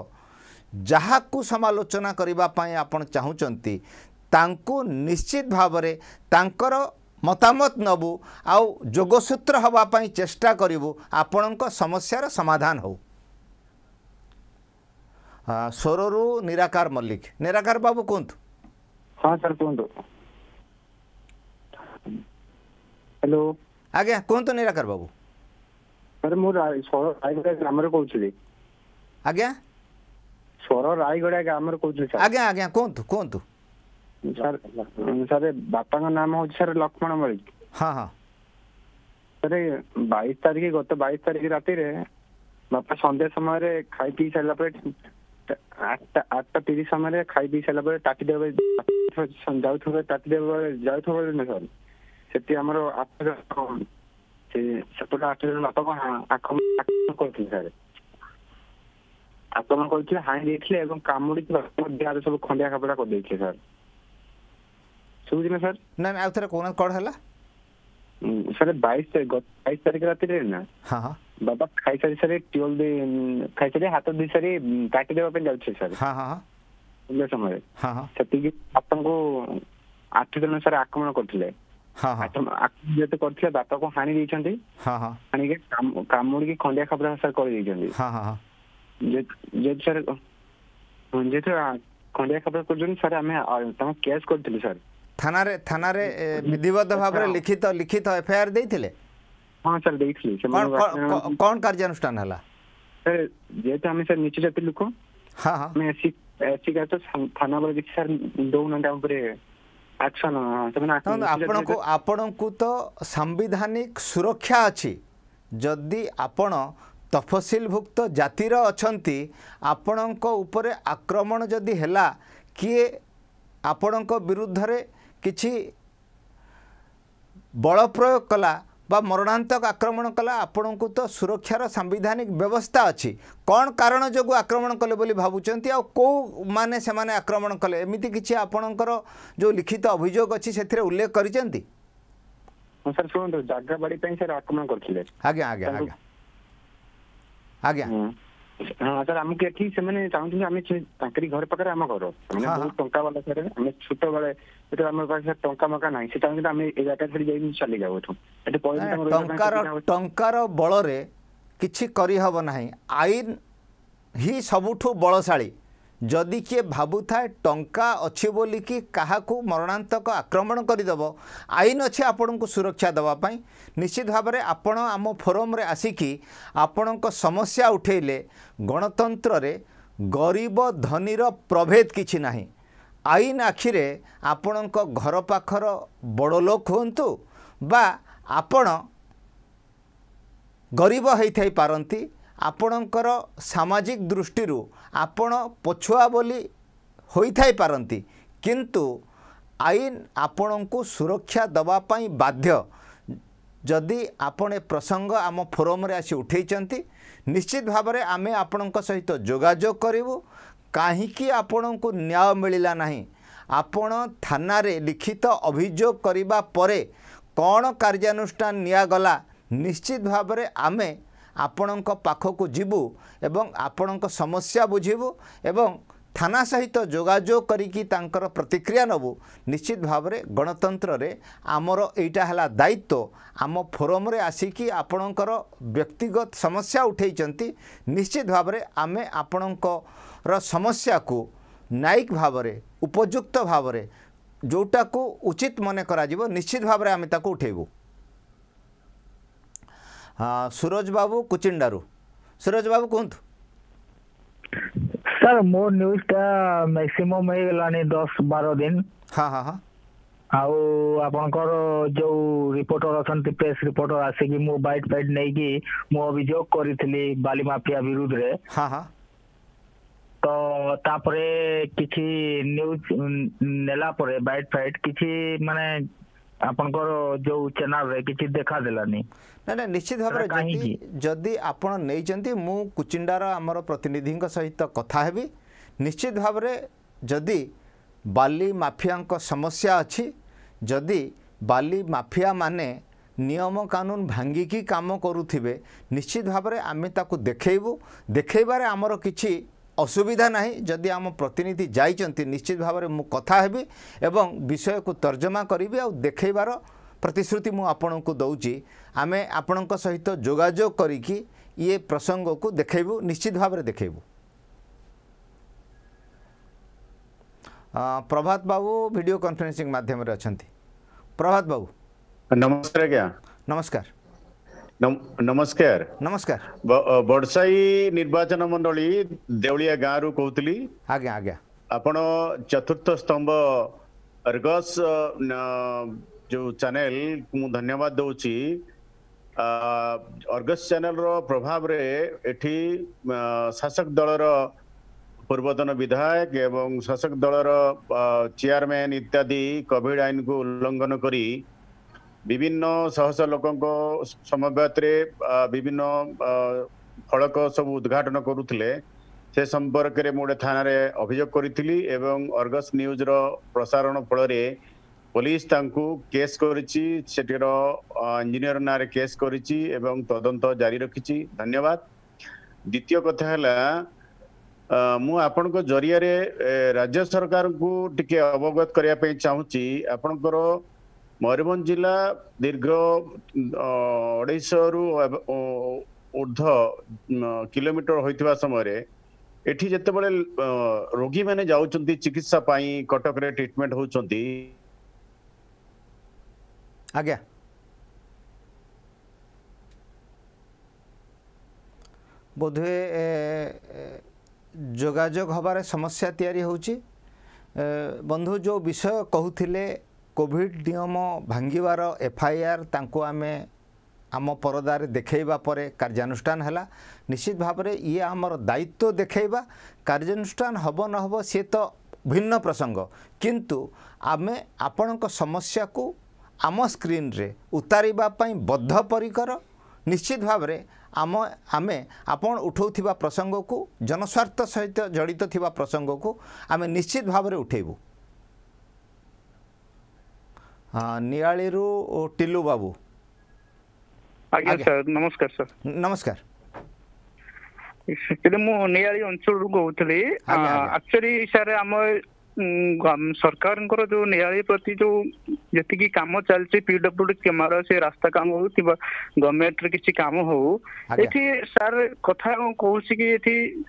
ଯାହାକୁ ସମାଲୋଚନା କରିବା ପାଇଁ ଆପଣ ଚାହୁଁଛନ୍ତି ତାଙ୍କୁ ନିଶ୍ଚିତ ଭାବରେ ତାଙ୍କର ମତାମତ ନେବୁ ଆଉ ଯୋଗସୂତ୍ର ହେବା ପାଇଁ ଚେଷ୍ଟା କରିବୁ ଆପଣଙ୍କ ସମସ୍ୟାର ସମାଧାନ ହେଉ ସ୍ୱରରୁ ନିରାକାର ମଲ୍ଲିକ ନିରାକାର ବାବୁ କୁହନ୍ତୁ କୁହନ୍ତୁ ହ୍ୟାଲୋ ଆଜ୍ଞା କୁହନ୍ତୁ ନିରାକାର ବାବୁ ସାର୍ ମୁଁ ରାୟଗଡ଼ା ଗ୍ରାମରୁ କହୁଥିଲି ଆଜ୍ଞା ସର ରାୟଗଡ଼ା ଗ୍ରାମରୁ କହୁଥିଲି ସାର୍ ଆଜ୍ଞା ଆଜ୍ଞା କୁହନ୍ତୁ କୁହନ୍ତୁ ସାର୍ ସାର୍ ବାପାଙ୍କ ନାମ ହଉଛି ସାର୍ ଲକ୍ଷ୍ମଣ ମଳିକ ହଁ ହଁ ସାର୍ ବାଇଶ ତାରିଖ ଗତ ବାଇଶ ତାରିଖ ରାତିରେ ବାପା ସନ୍ଧ୍ୟା ସମୟରେ ଖାଇ ପିଇ ସାରିଲା ପରେ ଆଠଟା ଆଠଟା ତିରିଶ ସମୟରେ ଖାଇ ପିଇ ସାରିଲା ପରେ ତାଟି ଦେବେ ଯାଉଥିବା ତାଟି ଦେବେ ଯାଉଥିବା ବେଳେ ସାର୍ ସେଠି ଆମର ସେପଟେ ଆଠ ଜଣ ବାପା ଆକ୍ରମଣ କରିଥିଲେ ସାର୍ ଆକ୍ରମଣ କରିଥିଲେ ହାଣି ଦେଇଥିଲେ ଏବଂ କାମୁଡିଥିବା ଦେହରେ ସବୁ ଖଣ୍ଡିଆ ଖାବରା କରିଦେଇଥିଲେ ସାର୍ ଶୁଭୁଛି ନା ସାର୍ ନା ଆଉ ଥରେ କହୁନାହାନ୍ତି କଣ ହେଲା ସାର୍ ବାଇଶ ତାରିଖ ବାଇଶ ତାରିଖ ରାତିରେ ନା ବାବା ଖାଇସାରି ସାରି ଟ୍ୟୁବଲ୍ ଖାଇସାରି ହାତ ଧୋଇ ସାରି କାଟି ଦେବା ପାଇଁ ଯାଉଛି ସାର୍ ସମୟରେ ସେତିକି ଆପଣଙ୍କୁ ଆଠ ଜଣ ସାର୍ ଆକ୍ରମଣ କରିଥିଲେ ଆତ୍ମଘାତ କରିଥିଲେ ବାପାକୁ ହାଣି ଦେଇଛନ୍ତି ହାଣିକି କାମୁଡିକି ଖଣ୍ଡିଆ ଖାବରା ସାର୍ କରିଦେଇଛନ୍ତି ଯେହେତୁ ସାର୍ ଯେହେତୁ ଖଣ୍ଡିଆ ଖାବରା କରୁଛନ୍ତି ସାର୍ ଆମେ ତାଙ୍କୁ କେସ୍ କରିଥିଲୁ ସାର୍ ଥାନାରେ ଥାନାରେ ବିଧିବଦ୍ଧ ଭାବରେ ଲିଖିତ ଲିଖିତ ଏଫଆଇଆର ଦେଇଥିଲେ ହଁ ସାର୍ ଦେଇଥିଲି କ'ଣ କାର୍ଯ୍ୟାନୁଷ୍ଠାନ ହେଲା ସାର୍ ଯେହେତୁ ଆମେ ସାର୍ ନିଚ ଜାତି ଲୋକ ଆମେ ଏସି ଏସି କାର୍ଯ୍ୟ ଥାନା ବେଳେ କିଛି ସାର୍ ଦଉନାହାନ୍ତି ଆମ ଉପରେ ଆପଣଙ୍କୁ ଆପଣଙ୍କୁ ତ ସାମ୍ବିଧାନିକ ସୁରକ୍ଷା ଅଛି ଯଦି ଆପଣ ତଫସିଲଭୁକ୍ତ ଜାତିର ଅଛନ୍ତି ଆପଣଙ୍କ ଉପରେ ଆକ୍ରମଣ ଯଦି ହେଲା କିଏ ଆପଣଙ୍କ ବିରୁଦ୍ଧରେ କିଛି ବଳ ପ୍ରୟୋଗ କଲା मरणातक आक्रमण कला आपण को तो सुरक्षार सांधानिक व्यवस्था अच्छी कौन कारण जो आक्रमण कले भाँ कौ मैंने से आक्रमण कले एम कि आपणकर जो लिखित अभोग अच्छी से उल्लेख कर sir sir sir sir sir आक्रमण घर घर घर घर ଟଙ୍କା ନାହିଁ ସେଟା ଟଙ୍କାର ଟଙ୍କାର ବଳରେ କିଛି କରିହେବ ନାହିଁ ଆଇନ ହିଁ ସବୁଠୁ ବଳଶାଳୀ ଯଦି କିଏ ଭାବୁଥାଏ ଟଙ୍କା ଅଛି ବୋଲିକି କାହାକୁ ମରଣାନ୍ତକ ଆକ୍ରମଣ କରିଦେବ ଆଇନ ଅଛି ଆପଣଙ୍କୁ ସୁରକ୍ଷା ଦେବା ପାଇଁ ନିଶ୍ଚିତ ଭାବରେ ଆପଣ ଆମ ଫୋରମ୍ରେ ଆସିକି ଆପଣଙ୍କ ସମସ୍ୟା ଉଠାଇଲେ ଗଣତନ୍ତ୍ରରେ ଗରିବ ଧନୀର ପ୍ରଭେଦ କିଛି ନାହିଁ ଆଇନ ଆଖିରେ ଆପଣଙ୍କ ଘର ପାଖର ବଡ଼ ଲୋକ ହୁଅନ୍ତୁ ବା ଆପଣ ଗରିବ ହେଇଥାଇ ପାରନ୍ତି ଆପଣଙ୍କର ସାମାଜିକ ଦୃଷ୍ଟିରୁ ଆପଣ ପଛୁଆ ବୋଲି ହୋଇଥାଇ ପାରନ୍ତି କିନ୍ତୁ ଆଇନ ଆପଣଙ୍କୁ ସୁରକ୍ଷା ଦେବା ପାଇଁ ବାଧ୍ୟ ଯଦି ଆପଣ ଏ ପ୍ରସଙ୍ଗ ଆମ ଫୋରମ୍ରେ ଆସି ଉଠାଇଛନ୍ତି ନିଶ୍ଚିତ ଭାବରେ ଆମେ ଆପଣଙ୍କ ସହିତ ଯୋଗାଯୋଗ କରିବୁ କାହିଁକି ଆପଣଙ୍କୁ ନ୍ୟାୟ ମିଳିଲା ନାହିଁ ଆପଣ ଥାନାରେ ଲିଖିତ ଅଭିଯୋଗ କରିବା ପରେ କ'ଣ କାର୍ଯ୍ୟାନୁଷ୍ଠାନ ନିଆଗଲା ନିଶ୍ଚିତ ଭାବରେ ଆମେ ଆପଣଙ୍କ ପାଖକୁ ଯିବୁ ଏବଂ ଆପଣଙ୍କ ସମସ୍ୟା ବୁଝିବୁ ଏବଂ ଥାନା ସହିତ ଯୋଗାଯୋଗ କରିକି ତାଙ୍କର ପ୍ରତିକ୍ରିୟା ନେବୁ ନିଶ୍ଚିତ ଭାବରେ ଗଣତନ୍ତ୍ରରେ ଆମର ଏଇଟା ହେଲା ଦାୟିତ୍ୱ ଆମ ଫୋରମ୍ରେ ଆସିକି ଆପଣଙ୍କର ବ୍ୟକ୍ତିଗତ ସମସ୍ୟା ଉଠାଇଛନ୍ତି ନିଶ୍ଚିତ ଭାବରେ ଆମେ ଆପଣଙ୍କ समस्या को न्यायिक भाव उपयुक्त भाव जोटा को उचित मन निश्चित भाव आम उठेबू सूरज बाबू कुचिंडारू सूरज बाबू कहत सर मो न्यूज टा मैक्सिमम हो गलानी दस बार दिन हाँ हाँ हाँ आपण कर जो रिपोर्टर अच्छा प्रेस रिपोर्टर आसिक मो बाइट फाइट नहीं कि मो अभिजोग करी बाली माफिया विरुद्ध रे हाँ हाँ ତ ତାପରେ କିଛି ନ୍ୟୁଜ ନେଲା ପରେ ବାଇଟ ଫାଇଟ କିଛି ମାନେ ଆପଣଙ୍କର ଯୋଉ ଚ୍ୟାନେଲରେ କିଛି ଦେଖାଦେଲାନି ନା ନା ନିଶ୍ଚିତ ଭାବରେ ଯଦି ଯଦି ଆପଣ ନେଇଛନ୍ତି ମୁଁ କୁଚିଣ୍ଡାର ଆମର ପ୍ରତିନିଧିଙ୍କ ସହିତ କଥା ହେବି ନିଶ୍ଚିତ ଭାବରେ ଯଦି ବାଲି ମାଫିଆଙ୍କ ସମସ୍ୟା ଅଛି ଯଦି ବାଲି ମାଫିଆମାନେ ନିୟମ କାନୁନ ଭାଙ୍ଗିକି କାମ କରୁଥିବେ ନିଶ୍ଚିତ ଭାବରେ ଆମେ ତାକୁ ଦେଖେଇବୁ ଦେଖେଇବାରେ ଆମର କିଛି ଅସୁବିଧା ନାହିଁ ଯଦି ଆମ ପ୍ରତିନିଧି ଯାଇଛନ୍ତି ନିଶ୍ଚିତ ଭାବରେ ମୁଁ କଥା ହେବି ଏବଂ ବିଷୟକୁ ତର୍ଜମା କରିବି ଆଉ ଦେଖାଇବାର ପ୍ରତିଶ୍ରୁତି ମୁଁ ଆପଣଙ୍କୁ ଦେଉଛି ଆମେ ଆପଣଙ୍କ ସହିତ ଯୋଗାଯୋଗ କରିକି ଇଏ ପ୍ରସଙ୍ଗକୁ ଦେଖାଇବୁ ନିଶ୍ଚିତ ଭାବରେ ଦେଖାଇବୁ ପ୍ରଭାତ ବାବୁ ଭିଡ଼ିଓ କନଫରେନ୍ସିଂ ମାଧ୍ୟମରେ ଅଛନ୍ତି ପ୍ରଭାତ ବାବୁ ନମସ୍କାର ଆଜ୍ଞା ନମସ୍କାର ନମସ୍କାର ନମସ୍କାର ବଡ଼ସାହି ନିର୍ବାଚନ ମଣ୍ଡଳୀ ଦେଉଳିଆ ଗାଁରୁ କହୁଥିଲି ଆଜ୍ଞା ଆଜ୍ଞା ଆପଣ ଚତୁର୍ଥ ସ୍ତମ୍ଭ ରଗସ୍ ଯେଉଁ ଚ୍ୟାନେଲ ମୁଁ ଧନ୍ୟବାଦ ଦେଉଛି ଅର୍ଗସ୍ ଚ୍ୟାନେଲର ପ୍ରଭାବରେ ଏଠି ଶାସକ ଦଳର ପୂର୍ବତନ ବିଧାୟକ ଏବଂ ଶାସକ ଦଳର ଚେୟାରମ୍ୟାନ୍ ଇତ୍ୟାଦି କୋଭିଡ୍ ଆଇନକୁ ଉଲ୍ଲଂଘନ କରି ବିଭିନ୍ନ ଶହଶହ ଲୋକଙ୍କ ସମବାୟତରେ ବିଭିନ୍ନ ଫଳକ ସବୁ ଉଦ୍ଘାଟନ କରୁଥିଲେ ସେ ସମ୍ପର୍କରେ ମୁଁ ଗୋଟେ ଥାନାରେ ଅଭିଯୋଗ କରିଥିଲି ଏବଂ ଅର୍ଗସ୍ ନ୍ୟୁଜ୍ର ପ୍ରସାରଣ ଫଳରେ ପୋଲିସ ତାଙ୍କୁ କେସ୍ କରିଛି ସେଠିର ଇଞ୍ଜିନିୟର ନାଁରେ କେସ୍ କରିଛି ଏବଂ ତଦନ୍ତ ଜାରି ରଖିଛି ଧନ୍ୟବାଦ ଦ୍ୱିତୀୟ କଥା ହେଲା ମୁଁ ଆପଣଙ୍କ ଜରିଆରେ ରାଜ୍ୟ ସରକାରଙ୍କୁ ଟିକେ ଅବଗତ କରିବା ପାଇଁ ଚାହୁଁଛି ଆପଣଙ୍କର ମୟୂରଭଞ୍ଜ ଜିଲ୍ଲା ଦୀର୍ଘ ଅଢ଼େଇଶହରୁ ଉର୍ଦ୍ଧ୍ୱ କିଲୋମିଟର ହୋଇଥିବା ସମୟରେ ଏଠି ଯେତେବେଳେ ରୋଗୀମାନେ ଯାଉଛନ୍ତି ଚିକିତ୍ସା ପାଇଁ କଟକରେ ଟ୍ରିଟମେଣ୍ଟ ହେଉଛନ୍ତି ଆଜ୍ଞା ବୋଧହୁଏ ଯୋଗାଯୋଗ ହେବାରେ ସମସ୍ୟା ତିଆରି ହେଉଛି ବନ୍ଧୁ ଯେଉଁ ବିଷୟ କହୁଥିଲେ କୋଭିଡ୍ ନିୟମ ଭାଙ୍ଗିବାର ଏଫ୍ଆଇଆର୍ ତାଙ୍କୁ ଆମେ ଆମ ପରଦାରେ ଦେଖାଇବା ପରେ କାର୍ଯ୍ୟାନୁଷ୍ଠାନ ହେଲା ନିଶ୍ଚିତ ଭାବରେ ଇଏ ଆମର ଦାୟିତ୍ୱ ଦେଖାଇବା କାର୍ଯ୍ୟାନୁଷ୍ଠାନ ହେବ ନ ହେବ ସିଏ ତ ଭିନ୍ନ ପ୍ରସଙ୍ଗ କିନ୍ତୁ ଆମେ ଆପଣଙ୍କ ସମସ୍ୟାକୁ ଆମ ସ୍କ୍ରିନ୍ରେ ଉତାରିବା ପାଇଁ ବଦ୍ଧପରିକର ନିଶ୍ଚିତ ଭାବରେ ଆମ ଆମେ ଆପଣ ଉଠାଉଥିବା ପ୍ରସଙ୍ଗକୁ ଜନସ୍ୱାର୍ଥ ସହିତ ଜଡ଼ିତ ଥିବା ପ୍ରସଙ୍ଗକୁ ଆମେ ନିଶ୍ଚିତ ଭାବରେ ଉଠାଇବୁ टिल्लू बाबू नमस्कार सर नमस्कार मुझे सरकार जो नियाली प्रति जो जी कम चलती पीडब्ल्यूडी कैमर से रास्ता कम हो गवर्नमेंट रे किसी कम हो सार कथा कौन कि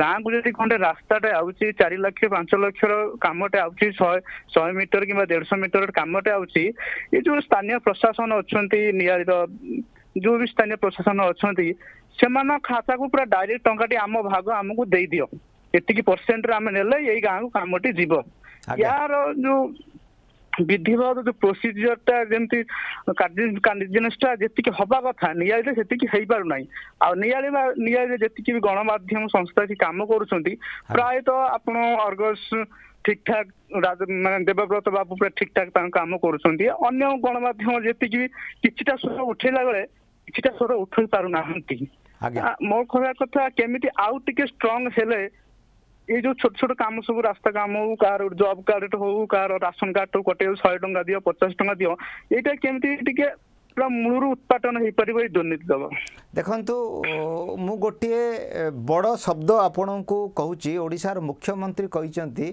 ଗାଁକୁ ଯଦି ଖଣ୍ଡେ ରାସ୍ତାଟେ ଆଉଛି ଚାରି ଲକ୍ଷ ପାଞ୍ଚ ଲକ୍ଷର କାମଟେ ଆଉଛି ଶହେ ଶହେ ମିଟର କିମ୍ବା ଦେଢଶହ ମିଟର କାମଟେ ଆଉଛି ଏ ଯୋଉ ସ୍ଥାନୀୟ ପ୍ରଶାସନ ଅଛନ୍ତି ନିଆଳିର ଯୋଉ ବି ସ୍ଥାନୀୟ ପ୍ରଶାସନ ଅଛନ୍ତି ସେମାନଙ୍କ ଖାତାକୁ ପୁରା ଡାଇରେକ୍ଟ ଟଙ୍କାଟି ଆମ ଭାଗ ଆମକୁ ଦେଇଦିଅ ଏତିକି ପରସେଣ୍ଟରେ ଆମେ ନେଲେ ଏଇ ଗାଁକୁ କାମଟି ଯିବ ୟାର ଯୋଉ ବିଧି ଯୋଉ ପ୍ରୋସିଜିଅରଟା ଯେମିତି କାର୍ଡିନେସଟା ଯେତିକି ହବା କଥା ନିଆଳିରେ ସେତିକି ହେଇପାରୁନାହିଁ ଆଉ ନିଆଳି ନିଆଳିରେ ଯେତିକି ବି ଗଣମାଧ୍ୟମ ସଂସ୍ଥା କି କାମ କରୁଛନ୍ତି ପ୍ରାୟତଃ ଆପଣ ଅର୍ଗସ ଠିକ ଠାକ ମାନେ ଦେବବ୍ରତ ବାବୁ ପୁରା ଠିକ ଠାକ ତାଙ୍କ କାମ କରୁଛନ୍ତି ଅନ୍ୟ ଗଣମାଧ୍ୟମ ଯେତିକି ବି କିଛିଟା ସ୍ୱର ଉଠେଇଲା ବେଳେ କିଛିଟା ସ୍ୱର ଉଠେଇ ପାରୁନାହାନ୍ତି ମୋ କହିବା କଥା କେମିତି ଆଉ ଟିକେ ଷ୍ଟ୍ରଙ୍ଗ ହେଲେ ଏଇ ଯୋଉ ଛୋଟ ଛୋଟ କାମ ସବୁ ରାସ୍ତା କାମ ହଉ କାହାର ଜବ୍ କାର୍ଡ ହଉ କାହାର ରାସନ କାର୍ଡ କଟେଇ ଶହେ ଟଙ୍କା ଦିଅ ପଚାଶ ଟଙ୍କା ଦିଅ ଏଇଟା କେମିତି ଟିକେ ପୁରା ମୂଳରୁ ଉତ୍ପାଟନ ହେଇପାରିବ ଏଇ ଦୁର୍ନୀତି ଦବ ଦେଖନ୍ତୁ ମୁଁ ଗୋଟିଏ ବଡ଼ ଶବ୍ଦ ଆପଣଙ୍କୁ କହୁଛି ଓଡ଼ିଶାର ମୁଖ୍ୟମନ୍ତ୍ରୀ କହିଛନ୍ତି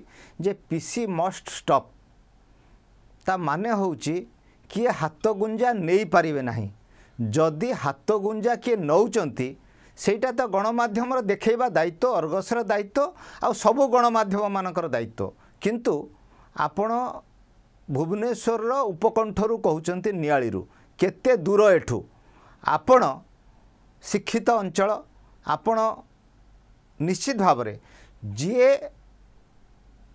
ଯେ ପିସି ମଷ୍ଟ ଷ୍ଟପ୍ ତା ମାନେ ହେଉଛି କିଏ ହାତ ଗୁଞ୍ଜା ନେଇପାରିବେ ନାହିଁ ଯଦି ହାତ ଗୁଞ୍ଜା କିଏ ନେଉଛନ୍ତି ସେଇଟା ତ ଗଣମାଧ୍ୟମର ଦେଖେଇବା ଦାୟିତ୍ୱ ଅର୍ଗସର ଦାୟିତ୍ୱ ଆଉ ସବୁ ଗଣମାଧ୍ୟମମାନଙ୍କର ଦାୟିତ୍ୱ କିନ୍ତୁ ଆପଣ ଭୁବନେଶ୍ୱରର ଉପକଣ୍ଠରୁ କହୁଛନ୍ତି ନିଆଳିରୁ କେତେ ଦୂର ଏଠୁ ଆପଣ ଶିକ୍ଷିତ ଅଞ୍ଚଳ ଆପଣ ନିଶ୍ଚିତ ଭାବରେ ଯିଏ